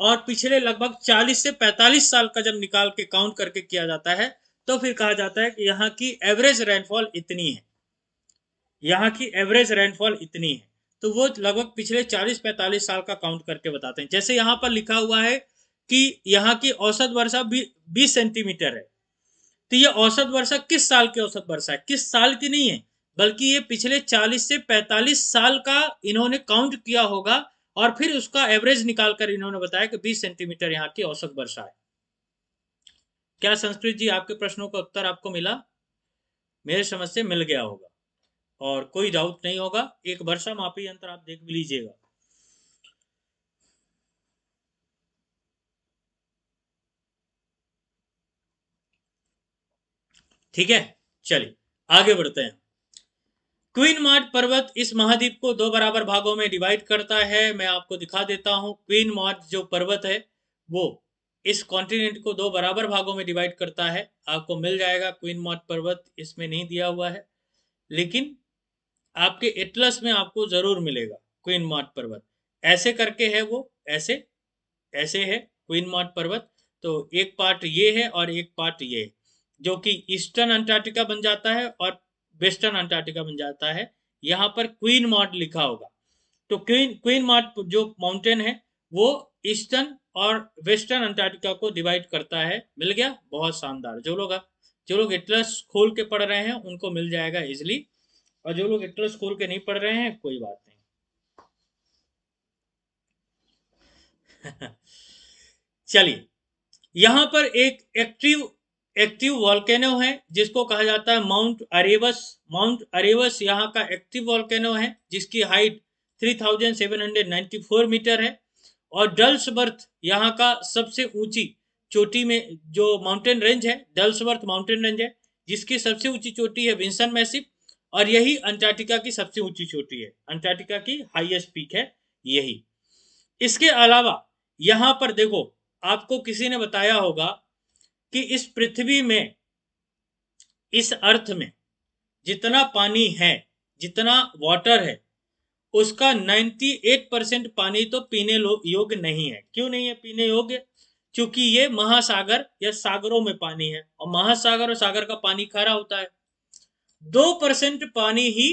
और पिछले लगभग 40 से 45 साल का जब निकाल के काउंट करके किया जाता है तो फिर कहा जाता है कि यहाँ की एवरेज रेनफॉल इतनी है यहाँ की एवरेज रेनफॉल इतनी है तो वो लगभग पिछले 40-45 साल का काउंट करके बताते हैं जैसे यहाँ पर लिखा हुआ है कि यहाँ की औसत वर्षा बीस सेंटीमीटर है तो ये औसत वर्षा किस साल की औसत वर्षा है किस साल की नहीं है बल्कि ये पिछले 40 से 45 साल का इन्होंने काउंट किया होगा और फिर उसका एवरेज निकालकर इन्होंने बताया कि 20 सेंटीमीटर यहाँ की औसत वर्षा है क्या संस्कृत जी आपके प्रश्नों का उत्तर आपको मिला मेरे समझ से मिल गया होगा और कोई डाउट नहीं होगा एक वर्षा मापी यंत्र आप देख लीजिएगा ठीक है चलिए आगे बढ़ते हैं क्वीन मार्ट पर्वत इस महाद्वीप को दो बराबर भागों में डिवाइड करता है मैं आपको दिखा देता हूँ क्वीन मार्ट जो पर्वत है वो इस कॉन्टिनेंट को दो बराबर भागों में डिवाइड करता है आपको मिल जाएगा क्वीन मार्ट पर्वत इसमें नहीं दिया हुआ है लेकिन आपके एटलस में आपको जरूर मिलेगा क्वीन मार्ट पर्वत ऐसे करके है वो ऐसे ऐसे है क्वीन मार्ट पर्वत तो एक पार्ट ये है और एक पार्ट ये जो कि ईस्टर्न अंटार्कटिका बन जाता है और वेस्टर्न अंटार्कटिका बन जाता है यहाँ पर क्वीन मार्ट लिखा होगा तो क्वीन क्वीन मार्ट जो माउंटेन है वो ईस्टर्न और वेस्टर्न अंटार्कटिका को डिवाइड करता है मिल गया बहुत शानदार जो लोग जो लोग इटलस खोल के पढ़ रहे हैं उनको मिल जाएगा इजिली और जो लोग इटलस खोल के नहीं पढ़ रहे हैं कोई बात नहीं चलिए यहां पर एक एक्टिव एक्टिव वॉल्केनो है जिसको कहा जाता है माउंट अरेवस माउंट अरेवस यहाँ का एक्टिव वॉल्केनो है जिसकी हाइट 3794 मीटर है और डल्सबर्थ यहाँ का सबसे ऊंची चोटी में जो माउंटेन रेंज है डल्सबर्थ माउंटेन रेंज है जिसकी सबसे ऊंची चोटी है विंसन मैसिप और यही अंटार्कटिका की सबसे ऊंची चोटी है अंटार्कटिका की हाईएस्ट पीक है यही इसके अलावा यहाँ पर देखो आपको किसी ने बताया होगा कि इस पृथ्वी में इस अर्थ में जितना पानी है जितना वाटर है उसका 98 परसेंट पानी तो पीने योग्य नहीं है क्यों नहीं है पीने योग्य क्योंकि ये महासागर या सागरों में पानी है और महासागर और सागर का पानी खारा होता है दो परसेंट पानी ही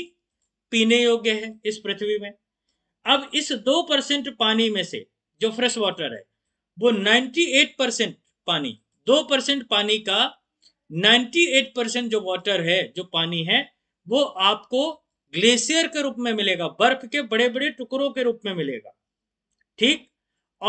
पीने योग्य है इस पृथ्वी में अब इस दो परसेंट पानी में से जो फ्रेश वाटर है वो 98 परसेंट पानी दो परसेंट पानी का 98 परसेंट जो वाटर है जो पानी है वो आपको ग्लेशियर के रूप में मिलेगा बर्फ के बड़े बड़े टुकड़ों के रूप में मिलेगा ठीक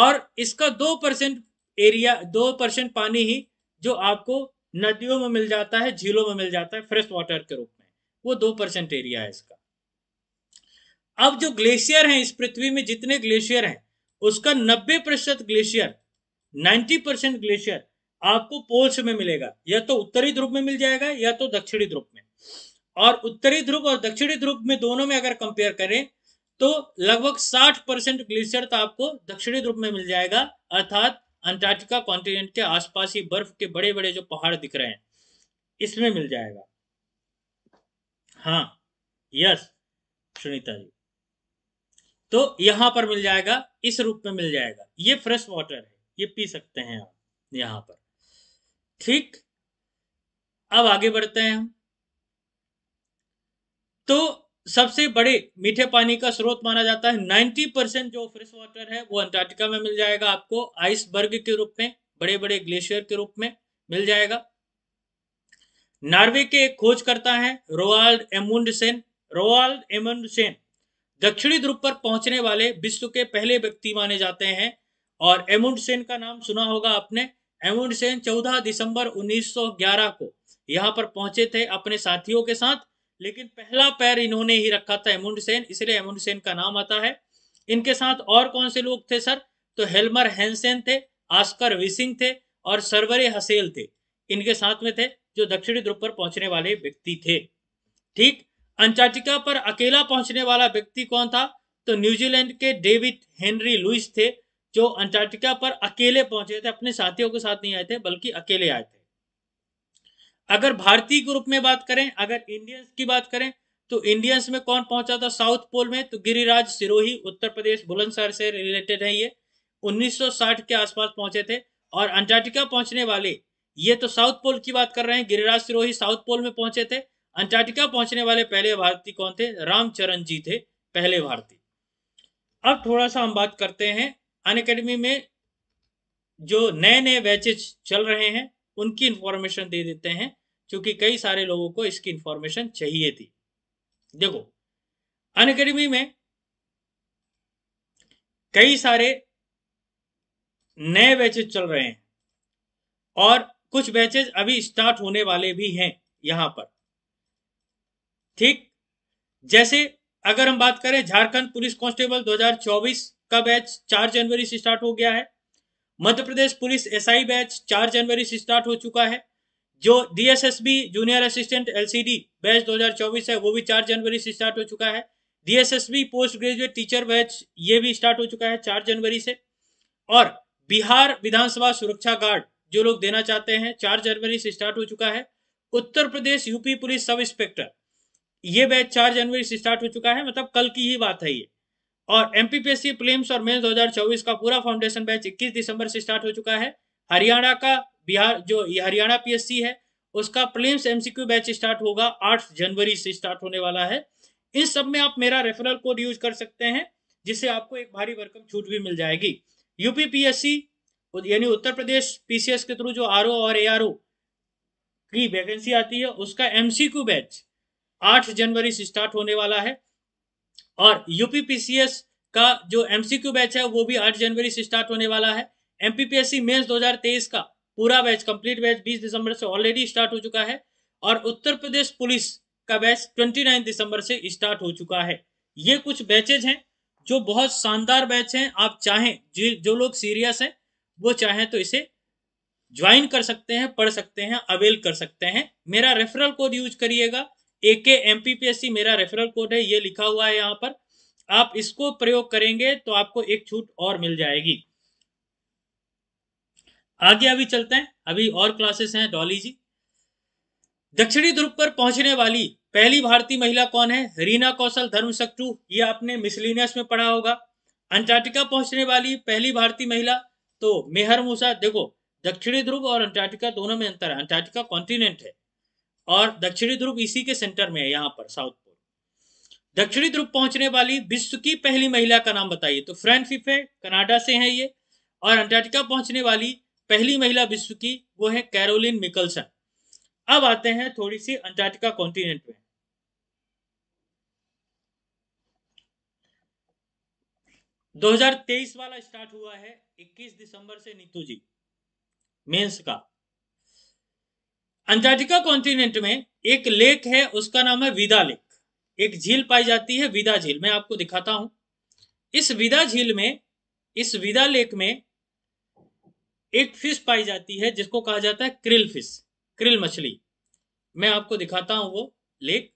और इसका दो परसेंट एरिया दो परसेंट पानी ही जो आपको नदियों में मिल जाता है झीलों में मिल जाता है फ्रेश वाटर के रूप में वो दो परसेंट एरिया है इसका अब जो ग्लेशियर हैं इस पृथ्वी में जितने ग्लेशियर हैं उसका नब्बे प्रतिशत ग्लेशियर नाइन्टी परसेंट ग्लेशियर आपको पोल्स में मिलेगा या तो उत्तरी ध्रुव में मिल जाएगा या तो दक्षिणी ध्रुव में और उत्तरी ध्रुव और दक्षिणी ध्रुव में दोनों में अगर कंपेयर करें तो लगभग 60 परसेंट ग्लेशियर तो आपको दक्षिणी ध्रुव में मिल जाएगा अर्थात अंटार्कटिका कॉन्टिनेंट के आसपास ही बर्फ के बड़े बड़े जो पहाड़ दिख रहे हैं इसमें मिल जाएगा हाँ यस सुनीता जी तो यहां पर मिल जाएगा इस रूप में मिल जाएगा ये फ्रेश वाटर है ये पी सकते हैं आप यहां पर ठीक अब आगे बढ़ते हैं हम तो सबसे बड़े मीठे पानी का स्रोत माना जाता है 90 परसेंट जो फ्रेश वाटर है वो अंटार्कटिका में मिल जाएगा आपको आइसबर्ग के रूप में बड़े बड़े ग्लेशियर के रूप में मिल जाएगा नॉर्वे के एक खोजकर्ता है रोवाल्ड एमुंडसेन रोवाल्ड एमुंडसेन दक्षिणी ध्रुव पर पहुंचने वाले विश्व के पहले व्यक्ति माने जाते हैं और एमुंडसेन का नाम सुना होगा आपने एमोन सेन 14 दिसंबर 1911 को यहाँ पर पहुंचे थे अपने साथियों के साथ लेकिन पहला पैर इन्होंने ही रखा था एमुंड सेन इसलिए एमुंड सेन का नाम आता है इनके साथ और कौन से लोग थे सर तो हेलमर हैंसेन थे आस्कर विसिंग थे और सरवरे हसेल थे इनके साथ में थे जो दक्षिणी ध्रुव पर पहुंचने वाले व्यक्ति थे ठीक अंटार्कटिका पर अकेला पहुंचने वाला व्यक्ति कौन था तो न्यूजीलैंड के डेविड हेनरी लुइस थे जो अंटार्कटिका पर अकेले पहुंचे थे अपने साथियों के साथ नहीं आए थे बल्कि अकेले आए थे अगर भारतीय ग्रुप में बात करें अगर इंडियंस की बात करें तो इंडियंस में कौन पहुंचा था साउथ पोल में तो गिरिराज सिरोही उत्तर प्रदेश बुलंदसर से रिलेटेड है ये 1960 के आसपास पहुंचे थे और अंटार्कटिका पहुंचने वाले ये तो साउथ पोल की बात कर रहे हैं गिरिराज सिरोही साउथ पोल में पहुंचे थे अंटार्कटिका पहुंचने वाले पहले भारतीय कौन थे रामचरण जी थे पहले भारतीय अब थोड़ा सा हम बात करते हैं अन अकेडमी में जो नए नए बैचेज चल रहे हैं उनकी इंफॉर्मेशन दे देते हैं क्योंकि कई सारे लोगों को इसकी इंफॉर्मेशन चाहिए थी देखो अन अकेडमी में कई सारे नए बैचेज चल रहे हैं और कुछ बैचेज अभी स्टार्ट होने वाले भी हैं यहां पर ठीक जैसे अगर हम बात करें झारखंड पुलिस कांस्टेबल 2024 का बैच चार जनवरी से स्टार्ट हो गया है Madhya Pradesh police SI batch चार जनवरी से स्टार्ट हो चुका है जो DSSB junior assistant LCD batch 2024 है वो भी चार जनवरी से स्टार्ट हो चुका है DSSB post graduate teacher batch ये भी स्टार्ट हो चुका है चार जनवरी से और बिहार विधानसभा सुरक्षा गार्ड जो लोग देना चाहते हैं चार जनवरी से स्टार्ट हो चुका है Uttar Pradesh UP police sub inspector ये बैच चार जनवरी से स्टार्ट हो चुका है मतलब कल की ही बात है ये और एमपीपीएससी प्लेम्स और मेंस 2024 का पूरा फाउंडेशन बैच 21 दिसंबर से स्टार्ट हो चुका है हरियाणा का बिहार जो हरियाणा पीएससी है उसका प्लेम्स एमसीक्यू बैच स्टार्ट होगा 8 जनवरी से स्टार्ट होने वाला है इन सब में आप मेरा रेफरल कोड यूज कर सकते हैं जिससे आपको एक भारी भरकम छूट भी मिल जाएगी यूपी यानी उत्तर प्रदेश पीसीएस के थ्रू जो आर और ए की वैकेंसी आती है उसका एमसीक्यू बैच आठ जनवरी से स्टार्ट होने वाला है और यूपीपीसीएस का जो एमसीक्यू बैच है वो भी 8 जनवरी से स्टार्ट होने वाला है एमपीपीएससी मेंस 2023 का पूरा बैच कंप्लीट बैच 20 दिसंबर से ऑलरेडी स्टार्ट हो चुका है और उत्तर प्रदेश पुलिस का बैच 29 दिसंबर से स्टार्ट हो चुका है ये कुछ बैचेज हैं जो बहुत शानदार बैच हैं आप चाहें जो लोग सीरियस हैं वो चाहें तो इसे ज्वाइन कर सकते हैं पढ़ सकते हैं अवेल कर सकते हैं मेरा रेफरल कोड यूज करिएगा A K M P P S C मेरा रेफरल कोड है ये लिखा हुआ है यहाँ पर आप इसको प्रयोग करेंगे तो आपको एक छूट और मिल जाएगी आगे अभी चलते हैं अभी और क्लासेस हैं डॉली जी दक्षिणी ध्रुव पर पहुंचने वाली पहली भारतीय महिला कौन है रीना कौशल धर्म सक्टू ये आपने मिसलिनियस में पढ़ा होगा अंटार्कटिका पहुंचने वाली पहली भारतीय महिला तो मेहर मूसा देखो दक्षिणी ध्रुव और अंटार्कटिका दोनों में अंतर है अंटार्कटिका कॉन्टिनेंट है और दक्षिणी ध्रुव इसी के सेंटर में है यहां पर साउथ पोल दक्षिणी ध्रुव पहुंचने वाली विश्व की पहली महिला का नाम बताइए तो फ्रैन फिफे कनाडा से है ये और अंटार्कटिका पहुंचने वाली पहली महिला विश्व की वो है कैरोलिन मिकलसन अब आते हैं थोड़ी सी अंटार्कटिका कॉन्टिनेंट में दो वाला स्टार्ट हुआ है 21 दिसंबर से नीतू जी मेंस का अंटार्कटिका कॉन्टिनेंट में एक लेक है उसका नाम है विदा लेक एक झील पाई जाती है विदा झील मैं आपको दिखाता हूं इस विदा झील में इस विदा लेक में एक फिश पाई जाती है जिसको कहा जाता है क्रिल फिश क्रिल मछली मैं आपको दिखाता हूं वो लेक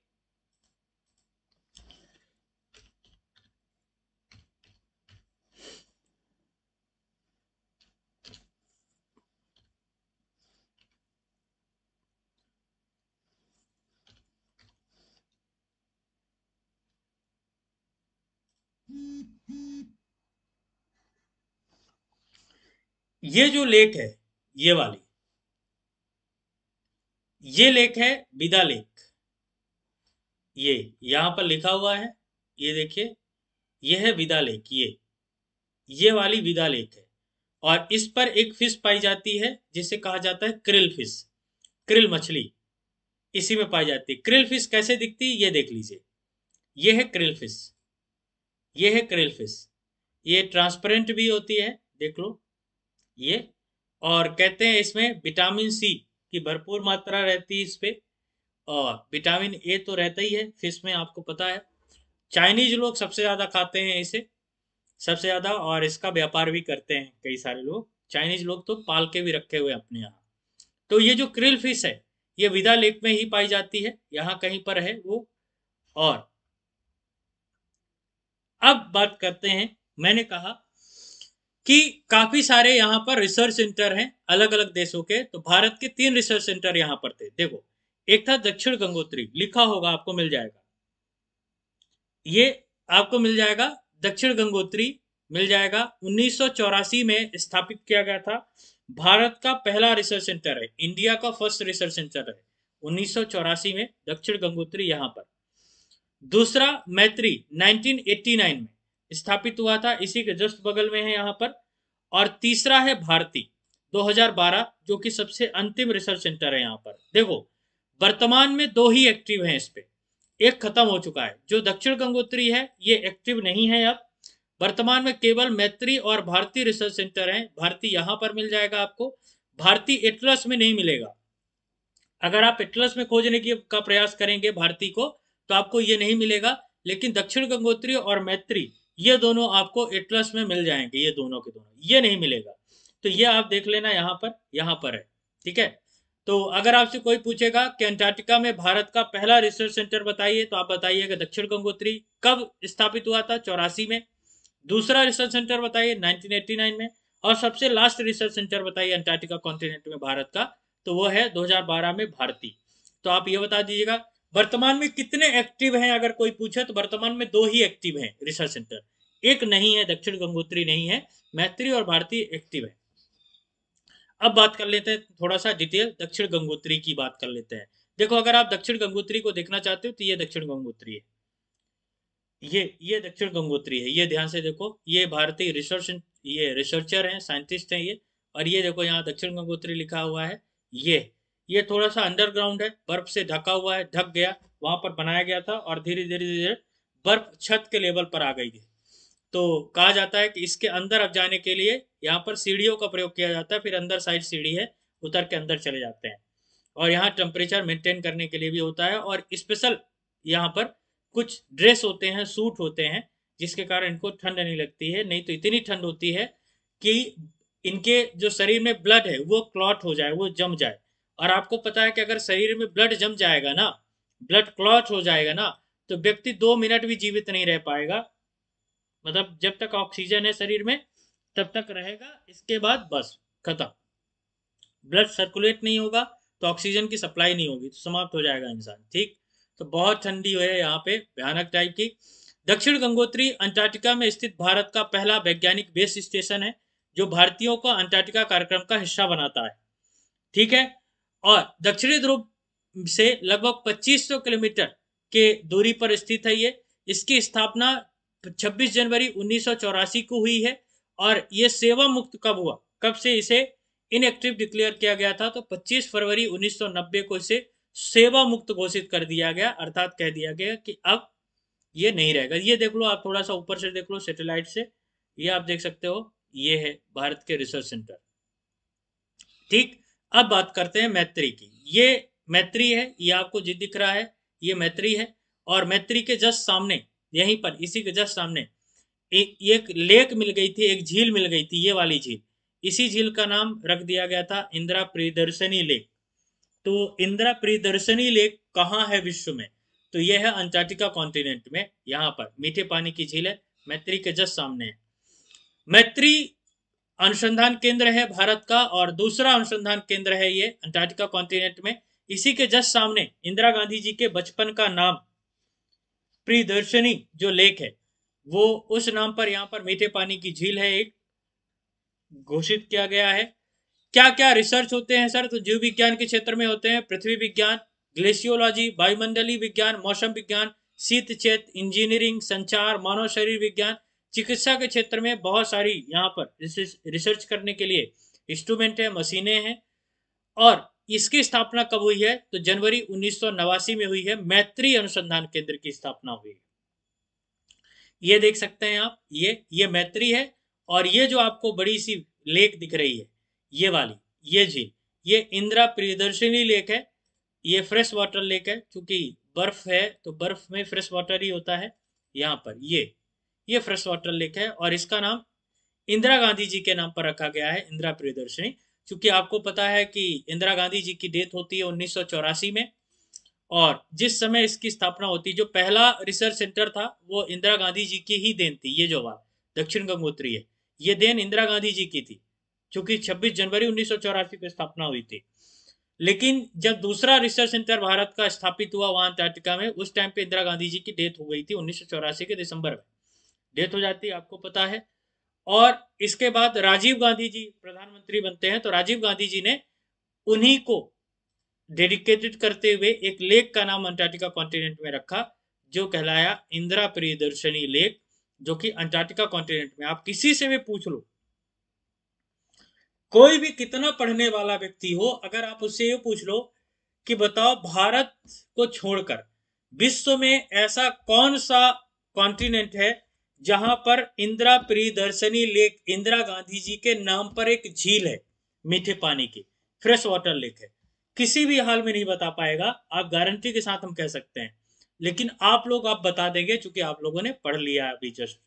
ये जो लेक है ये वाली ये लेक है विदा लेक ये यहां पर लिखा हुआ है ये देखिए ये है विदा लेक ये ये वाली विदा लेक है और इस पर एक फिश पाई जाती है जिसे कहा जाता है क्रिल फिश क्रिल मछली इसी में पाई जाती है क्रिल फिश कैसे दिखती है ये देख लीजिए ये है क्रिल फिश ये है क्रेल फिश ये ट्रांसपेरेंट भी होती है देख लो ये और कहते हैं इसमें विटामिन सी की भरपूर मात्रा रहती है इस पे और विटामिन ए तो रहता ही है फिश में आपको पता है चाइनीज लोग सबसे ज़्यादा खाते हैं इसे सबसे ज़्यादा और इसका व्यापार भी करते हैं कई सारे लोग चाइनीज लोग तो पाल के भी रखे हुए अपने यहाँ तो ये जो क्रिल फिश है ये विदा लेक में ही पाई जाती है यहाँ कहीं पर है वो और अब बात करते हैं मैंने कहा कि काफी सारे यहाँ पर रिसर्च सेंटर हैं अलग अलग देशों के तो भारत के तीन रिसर्च सेंटर यहाँ पर थे देखो एक था दक्षिण गंगोत्री लिखा होगा आपको मिल जाएगा ये आपको मिल जाएगा दक्षिण गंगोत्री मिल जाएगा उन्नीस में स्थापित किया गया था भारत का पहला रिसर्च सेंटर है इंडिया का फर्स्ट रिसर्च सेंटर है उन्नीस में दक्षिण गंगोत्री यहां पर दूसरा मैत्री 1989 में स्थापित हुआ था इसी के जस्ट बगल में है यहाँ पर और तीसरा है भारती 2012 जो कि सबसे अंतिम रिसर्च सेंटर है यहाँ पर देखो वर्तमान में दो ही एक्टिव हैं इस पे एक खत्म हो चुका है जो दक्षिण गंगोत्री है ये एक्टिव नहीं है अब वर्तमान में केवल मैत्री और भारतीय रिसर्च सेंटर है भारती यहां पर मिल जाएगा आपको भारती एटलस में नहीं मिलेगा अगर आप एटलस में खोजने की का प्रयास करेंगे भारती को तो आपको ये नहीं मिलेगा लेकिन दक्षिण गंगोत्री और मैत्री ये दोनों आपको एटलस में मिल जाएंगे ये दोनों के दोनों ये नहीं मिलेगा तो ये आप देख लेना यहाँ पर यहाँ पर है ठीक है तो अगर आपसे कोई पूछेगा कि अंटार्कटिका में भारत का पहला रिसर्च सेंटर बताइए तो आप बताइएगा दक्षिण गंगोत्री कब स्थापित हुआ था चौरासी में दूसरा रिसर्च सेंटर बताइए 1989 में और सबसे लास्ट रिसर्च सेंटर बताइए अंटार्कटिका कॉन्टिनेंट में भारत का तो वो है 2012 में भारती तो आप ये बता दीजिएगा वर्तमान में कितने एक्टिव हैं अगर कोई पूछे तो वर्तमान में दो ही एक्टिव हैं रिसर्च सेंटर एक नहीं है दक्षिण गंगोत्री नहीं है मैत्री और भारतीय एक्टिव है अब बात कर लेते हैं थोड़ा सा डिटेल दक्षिण गंगोत्री की बात कर लेते हैं देखो अगर आप दक्षिण गंगोत्री को देखना चाहते हो तो ये दक्षिण गंगोत्री है ये ये दक्षिण गंगोत्री है ये ध्यान से देखो ये भारतीय रिसर्च ये रिसर्चर हैं साइंटिस्ट हैं ये और ये देखो यहाँ दक्षिण गंगोत्री लिखा हुआ है ये ये थोड़ा सा अंडरग्राउंड है बर्फ से ढका हुआ है ढक गया वहां पर बनाया गया था और धीरे धीरे धीरे बर्फ छत के लेवल पर आ गई है तो कहा जाता है कि इसके अंदर अब जाने के लिए यहाँ पर सीढ़ियों का प्रयोग किया जाता है फिर अंदर साइड सीढ़ी है उतर के अंदर चले जाते हैं और यहाँ टेम्परेचर मेंटेन करने के लिए भी होता है और स्पेशल यहाँ पर कुछ ड्रेस होते हैं सूट होते हैं जिसके कारण इनको ठंड नहीं लगती है नहीं तो इतनी ठंड होती है कि इनके जो शरीर में ब्लड है वो क्लॉट हो जाए वो जम जाए और आपको पता है कि अगर शरीर में ब्लड जम जाएगा ना ब्लड क्लॉट हो जाएगा ना तो व्यक्ति दो मिनट भी जीवित नहीं रह पाएगा मतलब जब तक ऑक्सीजन है शरीर में तब तक रहेगा इसके बाद बस खत्म ब्लड सर्कुलेट नहीं होगा तो ऑक्सीजन की सप्लाई नहीं होगी तो समाप्त हो जाएगा इंसान ठीक तो बहुत ठंडी हुई है यहाँ पे भयानक टाइप की दक्षिण गंगोत्री अंटार्कटिका में स्थित भारत का पहला वैज्ञानिक बेस स्टेशन है जो भारतीयों को अंटार्कटिका कार्यक्रम का हिस्सा बनाता है ठीक है और दक्षिणी ध्रुव से लगभग 2500 किलोमीटर के दूरी पर स्थित है ये इसकी स्थापना 26 जनवरी उन्नीस को हुई है और ये सेवा मुक्त कब हुआ कब से इसे इनएक्टिव डिक्लेयर किया गया था तो 25 फरवरी 1990 को इसे सेवा मुक्त घोषित कर दिया गया अर्थात कह दिया गया कि अब ये नहीं रहेगा ये देख लो आप थोड़ा सा ऊपर से देख लो सेटेलाइट से ये आप देख सकते हो ये है भारत के रिसर्च सेंटर ठीक अब बात करते हैं मैत्री की ये मैत्री है ये आपको जी दिख रहा है ये मैत्री है और मैत्री के जस्ट सामने यहीं पर इसी के जस्ट सामने एक एक लेक मिल गई थी एक झील मिल गई थी ये वाली झील इसी झील का नाम रख दिया गया था इंदिरा प्रियदर्शनी लेक तो इंदिरा प्रियदर्शनी लेक कहाँ है विश्व में तो यह है अंटार्कटिका कॉन्टिनेंट में यहाँ पर मीठे पानी की झील है मैत्री के जस्ट सामने है मैत्री अनुसंधान केंद्र है भारत का और दूसरा अनुसंधान केंद्र है ये अंटार्कटिका कॉन्टिनेंट में इसी के जस्ट सामने इंदिरा गांधी जी के बचपन का नाम प्रियदर्शनी जो लेक है वो उस नाम पर यहाँ पर मीठे पानी की झील है एक घोषित किया गया है क्या क्या रिसर्च होते हैं सर तो जीव विज्ञान के क्षेत्र में होते हैं पृथ्वी विज्ञान ग्लेशियोलॉजी वायुमंडलीय विज्ञान मौसम विज्ञान शीत चेत इंजीनियरिंग संचार मानव शरीर विज्ञान चिकित्सा के क्षेत्र में बहुत सारी यहाँ पर रिसर्च करने के लिए इंस्ट्रूमेंट है मशीनें हैं और इसकी स्थापना कब हुई है तो जनवरी उन्नीस में हुई है मैत्री अनुसंधान केंद्र की स्थापना हुई है ये देख सकते हैं आप ये ये मैत्री है और ये जो आपको बड़ी सी लेक दिख रही है ये वाली ये झील ये इंदिरा प्रियदर्शिनी लेक है ये फ्रेश वाटर लेक है क्योंकि बर्फ है तो बर्फ में फ्रेश वाटर ही होता है यहाँ पर ये ये फ्रेश वाटर लेक है और इसका नाम इंदिरा गांधी जी के नाम पर रखा गया है इंदिरा प्रियदर्शनी क्योंकि आपको पता है कि इंदिरा गांधी जी की डेथ होती है उन्नीस में और जिस समय इसकी स्थापना होती जो पहला रिसर्च सेंटर था वो इंदिरा गांधी जी की ही देन थी ये जो बात दक्षिण गंगोत्री है ये देन इंदिरा गांधी जी की थी क्योंकि 26 जनवरी उन्नीस को स्थापना हुई थी लेकिन जब दूसरा रिसर्च सेंटर भारत का स्थापित हुआ वहां अंटार्कटिका में उस टाइम पे इंदिरा गांधी जी की डेथ हो गई थी उन्नीस के दिसंबर में डेथ हो जाती है आपको पता है और इसके बाद राजीव गांधी जी प्रधानमंत्री बनते हैं तो राजीव गांधी जी ने उन्हीं को डेडिकेटेड करते हुए एक लेक का नाम अंटार्कटिका कॉन्टिनेंट में रखा जो कहलाया इंदिरा प्रियदर्शनी लेक जो कि अंटार्कटिका कॉन्टिनेंट में आप किसी से भी पूछ लो कोई भी कितना पढ़ने वाला व्यक्ति हो अगर आप उससे ये पूछ लो कि बताओ भारत को छोड़कर विश्व में ऐसा कौन सा कॉन्टिनेंट है जहां पर इंदिरा प्रियदर्शनी लेक इंदिरा गांधी जी के नाम पर एक झील है मीठे पानी की फ्रेश वाटर लेक है किसी भी हाल में नहीं बता पाएगा आप गारंटी के साथ हम कह सकते हैं लेकिन आप लोग आप बता देंगे चूंकि आप लोगों ने पढ़ लिया है अभी जस्ट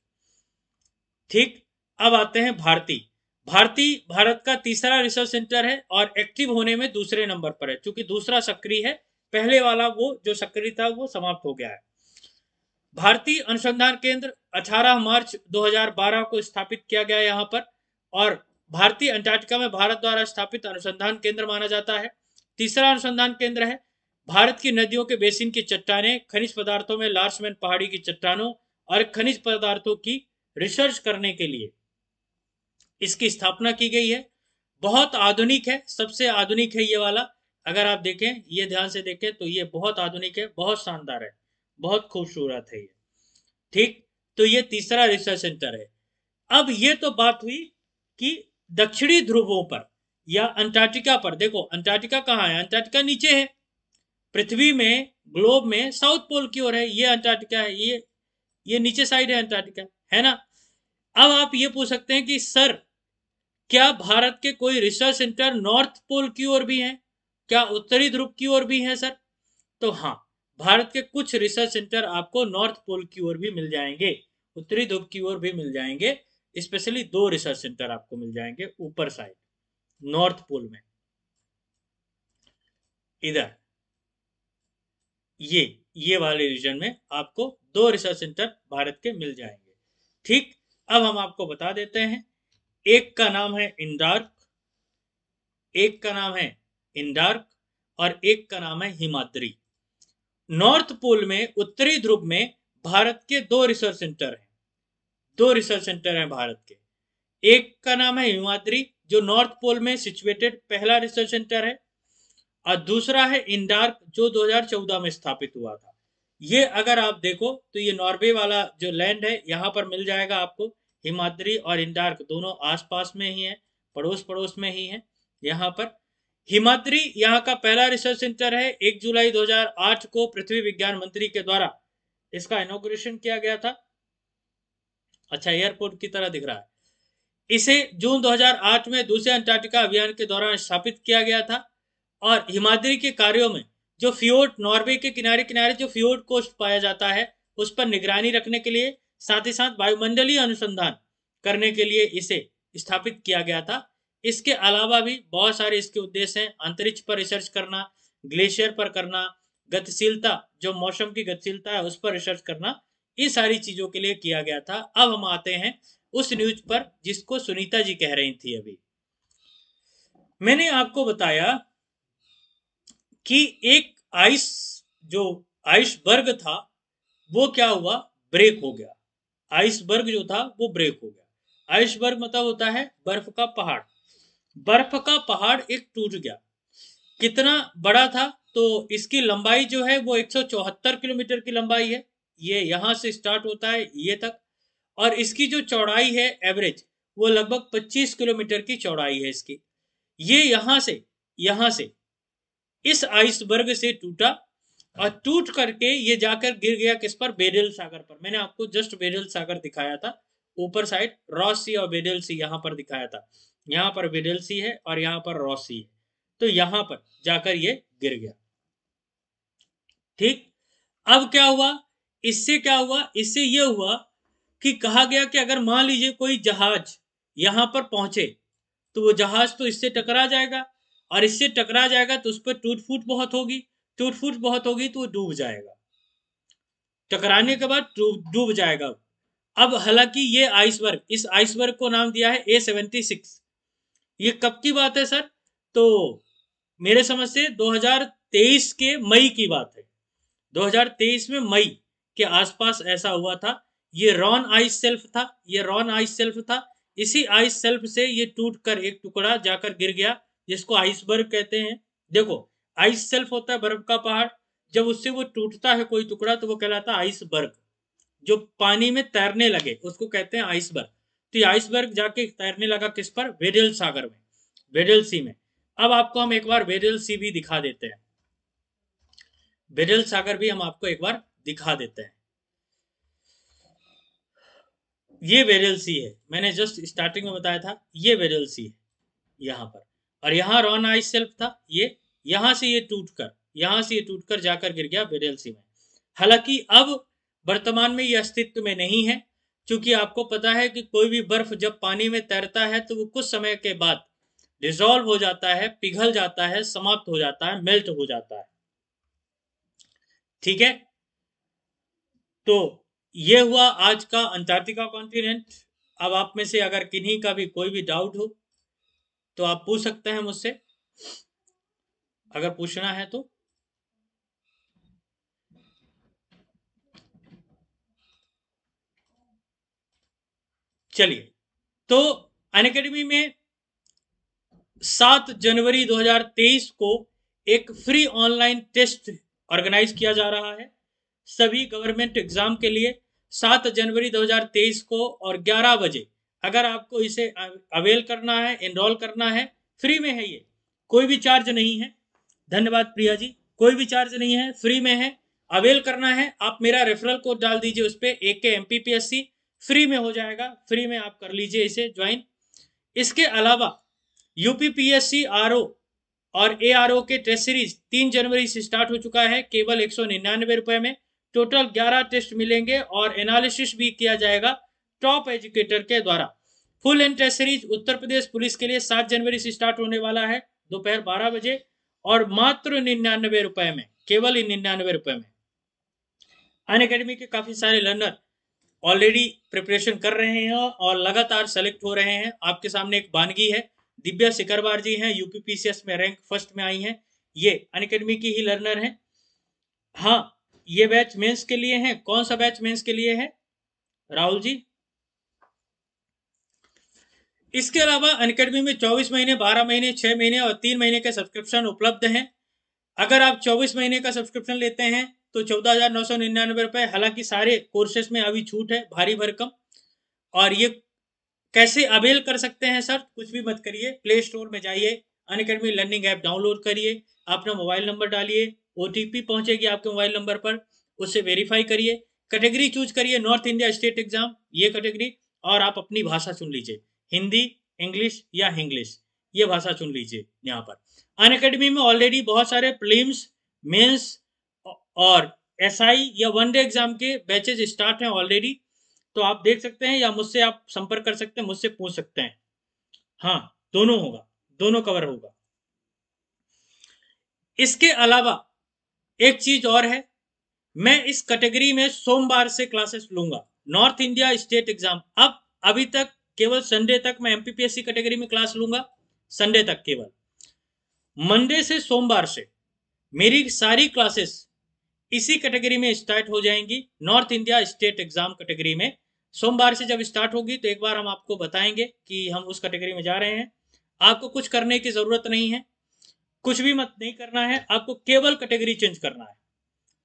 ठीक अब आते हैं भारती भारती भारत का तीसरा रिसर्च सेंटर है और एक्टिव होने में दूसरे नंबर पर है क्योंकि दूसरा सक्रिय है पहले वाला वो जो सक्रिय था वो समाप्त हो गया है भारतीय अनुसंधान केंद्र 18 मार्च 2012 को स्थापित किया गया यहाँ पर और भारतीय अंटार्कटिका में भारत द्वारा स्थापित अनुसंधान केंद्र माना जाता है तीसरा अनुसंधान केंद्र है भारत की नदियों के बेसिन की चट्टाने खनिज पदार्थों में लार्समैन पहाड़ी की चट्टानों और खनिज पदार्थों की रिसर्च करने के लिए इसकी स्थापना की गई है बहुत आधुनिक है सबसे आधुनिक है ये वाला अगर आप देखें ये ध्यान से देखें तो ये बहुत आधुनिक है बहुत शानदार है बहुत खूबसूरत है ये ठीक तो ये तीसरा रिसर्च सेंटर है अब ये तो बात हुई कि दक्षिणी ध्रुवों पर या अंटार्कटिका पर देखो अंटार्कटिका कहाँ है अंटार्कटिका नीचे है पृथ्वी में ग्लोब में साउथ पोल की ओर है ये अंटार्कटिका है ये ये नीचे साइड है अंटार्कटिका है ना अब आप ये पूछ सकते हैं कि सर क्या भारत के कोई रिसर्च सेंटर नॉर्थ पोल की ओर भी हैं क्या उत्तरी ध्रुव की ओर भी हैं सर तो हाँ भारत के कुछ रिसर्च सेंटर आपको नॉर्थ पोल की ओर भी मिल जाएंगे उत्तरी ध्रुव की ओर भी मिल जाएंगे स्पेशली दो रिसर्च सेंटर आपको मिल जाएंगे ऊपर साइड नॉर्थ पोल में इधर ये ये वाले रीजन में आपको दो रिसर्च सेंटर भारत के मिल जाएंगे ठीक अब हम आपको बता देते हैं एक का नाम है इंडार्क एक का नाम है इंडार्क और एक का नाम है हिमाद्री नॉर्थ पोल में उत्तरी ध्रुव में भारत के दो रिसर्च सेंटर हैं दो रिसर्च सेंटर हैं भारत के एक का नाम है हिमाद्री जो नॉर्थ पोल में सिचुएटेड पहला रिसर्च सेंटर है और दूसरा है इंदार जो 2014 में स्थापित हुआ था ये अगर आप देखो तो ये नॉर्वे वाला जो लैंड है यहाँ पर मिल जाएगा आपको हिमाद्री और इंदार्क दोनों आसपास में ही है पड़ोस पड़ोस में ही है यहाँ पर हिमाद्री यहाँ का पहला रिसर्च सेंटर है 1 जुलाई 2008 को पृथ्वी विज्ञान मंत्री के द्वारा इसका इनोग्रेशन किया गया था अच्छा एयरपोर्ट की तरह दिख रहा है इसे जून 2008 में दूसरे अंटार्कटिका अभियान के दौरान स्थापित किया गया था और हिमाद्री के कार्यों में जो फ्योर्ड नॉर्वे के किनारे किनारे जो फ्योर्ड कोस्ट पाया जाता है उस पर निगरानी रखने के लिए साथ ही साथ वायुमंडलीय अनुसंधान करने के लिए इसे स्थापित किया गया था इसके अलावा भी बहुत सारे इसके उद्देश्य हैं अंतरिक्ष पर रिसर्च करना ग्लेशियर पर करना गतिशीलता जो मौसम की गतिशीलता है उस पर रिसर्च करना ये सारी चीजों के लिए किया गया था अब हम आते हैं उस न्यूज पर जिसको सुनीता जी कह रही थी अभी मैंने आपको बताया कि एक आइस जो आइसबर्ग था वो क्या हुआ ब्रेक हो गया आइसबर्ग जो था वो ब्रेक हो गया आइसबर्ग मतलब होता है बर्फ का पहाड़ बर्फ का पहाड़ एक टूट गया कितना बड़ा था तो इसकी लंबाई जो है वो 174 किलोमीटर की लंबाई है ये यहां से स्टार्ट होता है ये तक और इसकी जो चौड़ाई है एवरेज वो लगभग 25 किलोमीटर की चौड़ाई है इसकी ये यहां से यहां से इस आइसबर्ग से टूटा और टूट करके ये जाकर गिर गया किस पर बेरल सागर पर मैंने आपको जस्ट बेरल सागर दिखाया था ऊपर साइड रॉ सी और वेडल सी यहां पर दिखाया था यहां पर वेडल सी है और यहां पर रॉ सी है तो यहां पर जाकर ये गिर गया ठीक अब क्या हुआ इससे क्या हुआ इससे ये हुआ कि कहा गया कि अगर मान लीजिए कोई जहाज यहां पर पहुंचे तो वो जहाज तो इससे टकरा जाएगा और इससे टकरा जाएगा तो उस पर टूट फूट बहुत होगी टूट फूट बहुत होगी तो वो डूब जाएगा टकराने के बाद डूब जाएगा अब हालांकि ये आइसबर्ग इस आइसबर्ग को नाम दिया है ए सेवेंटी सिक्स ये कब की बात है सर तो मेरे समझ से 2023 के मई की बात है 2023 में मई के आसपास ऐसा हुआ था ये रॉन आइस सेल्फ था ये रॉन आइस सेल्फ था इसी आइस सेल्फ से ये टूट कर एक टुकड़ा जाकर गिर गया जिसको आइसबर्ग कहते हैं देखो आइस सेल्फ होता है बर्फ का पहाड़ जब उससे वो टूटता है कोई टुकड़ा तो वो कहलाता है आइसबर्ग जो पानी में तैरने लगे उसको कहते हैं आइसबर्ग तो ये आइसबर्ग जाके तैरने लगा किस पर वेरल सागर में वेरल सी में अब आपको हम एक बार वेरल सी भी दिखा देते हैं वेरल सागर भी हम आपको एक बार दिखा देते हैं ये वेरियल सी है मैंने जस्ट स्टार्टिंग में बताया था ये वेरियल सी है यहां पर और यहाँ रॉन आइस सेल्फ था ये यहां से ये टूटकर यहां से ये टूटकर जाकर गिर गया वेरियल सी में हालांकि अब वर्तमान में ये अस्तित्व में नहीं है क्योंकि आपको पता है कि कोई भी बर्फ जब पानी में तैरता है तो वो कुछ समय के बाद डिजॉल्व हो जाता है पिघल जाता है समाप्त हो जाता है मेल्ट हो जाता है ठीक है तो ये हुआ आज का अंटार्कटिका कॉन्टिनेंट अब आप में से अगर किन्हीं का भी कोई भी डाउट हो तो आप पूछ सकते हैं मुझसे अगर पूछना है तो चलिए तो अन अकेडमी में सात जनवरी 2023 को एक फ्री ऑनलाइन टेस्ट ऑर्गेनाइज किया जा रहा है सभी गवर्नमेंट एग्जाम के लिए सात जनवरी 2023 को और 11 बजे अगर आपको इसे अवेल करना है एनरोल करना है फ्री में है ये कोई भी चार्ज नहीं है धन्यवाद प्रिया जी कोई भी चार्ज नहीं है फ्री में है अवेल करना है आप मेरा रेफरल कोड डाल दीजिए उस पर A K M P P S C free में हो जाएगा फ्री में आप कर लीजिए इसे ज्वाइन इसके अलावा यूपीपीएससी आर और ए के टेस्ट सीरीज तीन जनवरी से स्टार्ट हो चुका है केवल एक रुपए में टोटल 11 टेस्ट मिलेंगे और एनालिसिस भी किया जाएगा टॉप एजुकेटर के द्वारा full and test series Uttar Pradesh police के लिए 7 जनवरी से स्टार्ट होने वाला है दोपहर बारह बजे और मात्र निन्यानवे रुपए में केवल निन्यानवे रुपए में अन के काफी सारे लर्नर ऑलरेडी प्रिपरेशन कर रहे हैं और लगातार सेलेक्ट हो रहे हैं आपके सामने एक बानगी है दिव्या सिकरवार जी हैं यूपीपीसीएस में रैंक फर्स्ट में आई हैं ये अन की ही लर्नर हैं हाँ ये बैच मेंस के लिए है कौन सा बैच मेंस के लिए है राहुल जी इसके अलावा अनकेडमी में 24 महीने 12 महीने 6 महीने और 3 महीने के सब्सक्रिप्शन उपलब्ध हैं अगर आप 24 महीने का सब्सक्रिप्शन लेते हैं तो चौदह हजार नौ सौ निन्यानवे रुपए हालांकि सारे कोर्सेस में अभी छूट है भारी भरकम और ये कैसे अवेल कर सकते हैं सर कुछ भी मत करिए प्ले स्टोर में जाइए Unacademy learning app download करिए अपना मोबाइल नंबर डालिए ओ पहुंचेगी आपके मोबाइल नंबर पर उससे वेरीफाई करिए कैटेगरी चूज करिए नॉर्थ इंडिया स्टेट एग्जाम ये कैटेगरी और आप अपनी भाषा चुन लीजिए हिंदी इंग्लिश या इंग्लिश ये भाषा चुन लीजिए यहाँ पर अन अकेडमी में ऑलरेडी बहुत सारे प्रीम्स मेंस और एसआई या वन डे एग्जाम के बैचेज स्टार्ट हैं ऑलरेडी तो आप देख सकते हैं या मुझसे आप संपर्क कर सकते हैं मुझसे पूछ सकते हैं हाँ दोनों होगा दोनों कवर होगा इसके अलावा एक चीज और है मैं इस कैटेगरी में सोमवार से क्लासेस लूंगा नॉर्थ इंडिया स्टेट एग्जाम अब अभी तक केवल संडे तक मैं एमपीपीएससी कैटेगरी में क्लास लूंगा संडे तक केवल मंडे से सोमवार से मेरी सारी क्लासेस इसी कैटेगरी में स्टार्ट हो जाएंगी north India state exam category में सोमवार से जब स्टार्ट होगी तो एक बार हम आपको बताएंगे कि हम उस कैटेगरी में जा रहे हैं आपको कुछ करने की जरूरत नहीं है कुछ भी मत नहीं करना है आपको केवल कैटेगरी चेंज करना है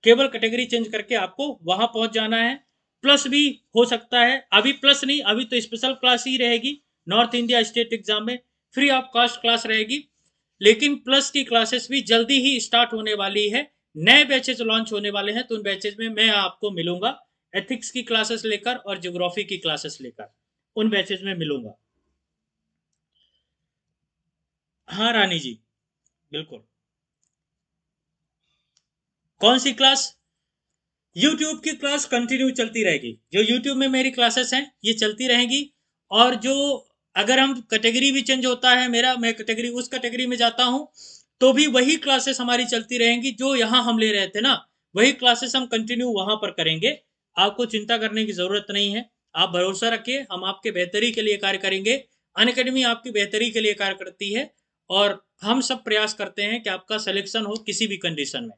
केवल कैटेगरी चेंज करके आपको वहां पहुंच जाना है प्लस भी हो सकता है अभी प्लस नहीं अभी तो स्पेशल क्लास ही रहेगी नॉर्थ इंडिया स्टेट एग्जाम में फ्री ऑफ कॉस्ट क्लास रहेगी लेकिन प्लस की क्लासेस भी जल्दी ही स्टार्ट होने वाली है नए बैचेज लॉन्च होने वाले हैं तो उन बैचेज में मैं आपको मिलूंगा एथिक्स की क्लासेस लेकर और ज्योग्राफी की क्लासेस लेकर उन बैचेज में मिलूंगा हाँ रानी जी बिल्कुल कौन सी क्लास YouTube की क्लास कंटिन्यू चलती रहेगी जो YouTube में मेरी क्लासेस हैं ये चलती रहेगी और जो अगर हम कैटेगरी भी चेंज होता है मेरा मैं कैटेगरी उस कैटेगरी में जाता हूं तो भी वही क्लासेस हमारी चलती रहेंगी जो यहाँ हम ले रहे थे ना वही क्लासेस हम कंटिन्यू वहां पर करेंगे आपको चिंता करने की जरूरत नहीं है आप भरोसा रखिए हम आपके बेहतरी के लिए कार्य करेंगे अन अकेडमी आपकी बेहतरी के लिए कार्य करती है और हम सब प्रयास करते हैं कि आपका सिलेक्शन हो किसी भी कंडीशन में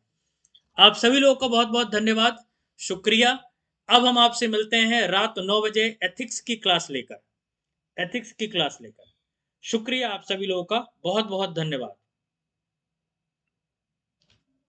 आप सभी लोगों का बहुत बहुत धन्यवाद शुक्रिया अब हम आपसे मिलते हैं रात नौ बजे एथिक्स की क्लास लेकर एथिक्स की क्लास लेकर शुक्रिया आप सभी लोगों का बहुत बहुत धन्यवाद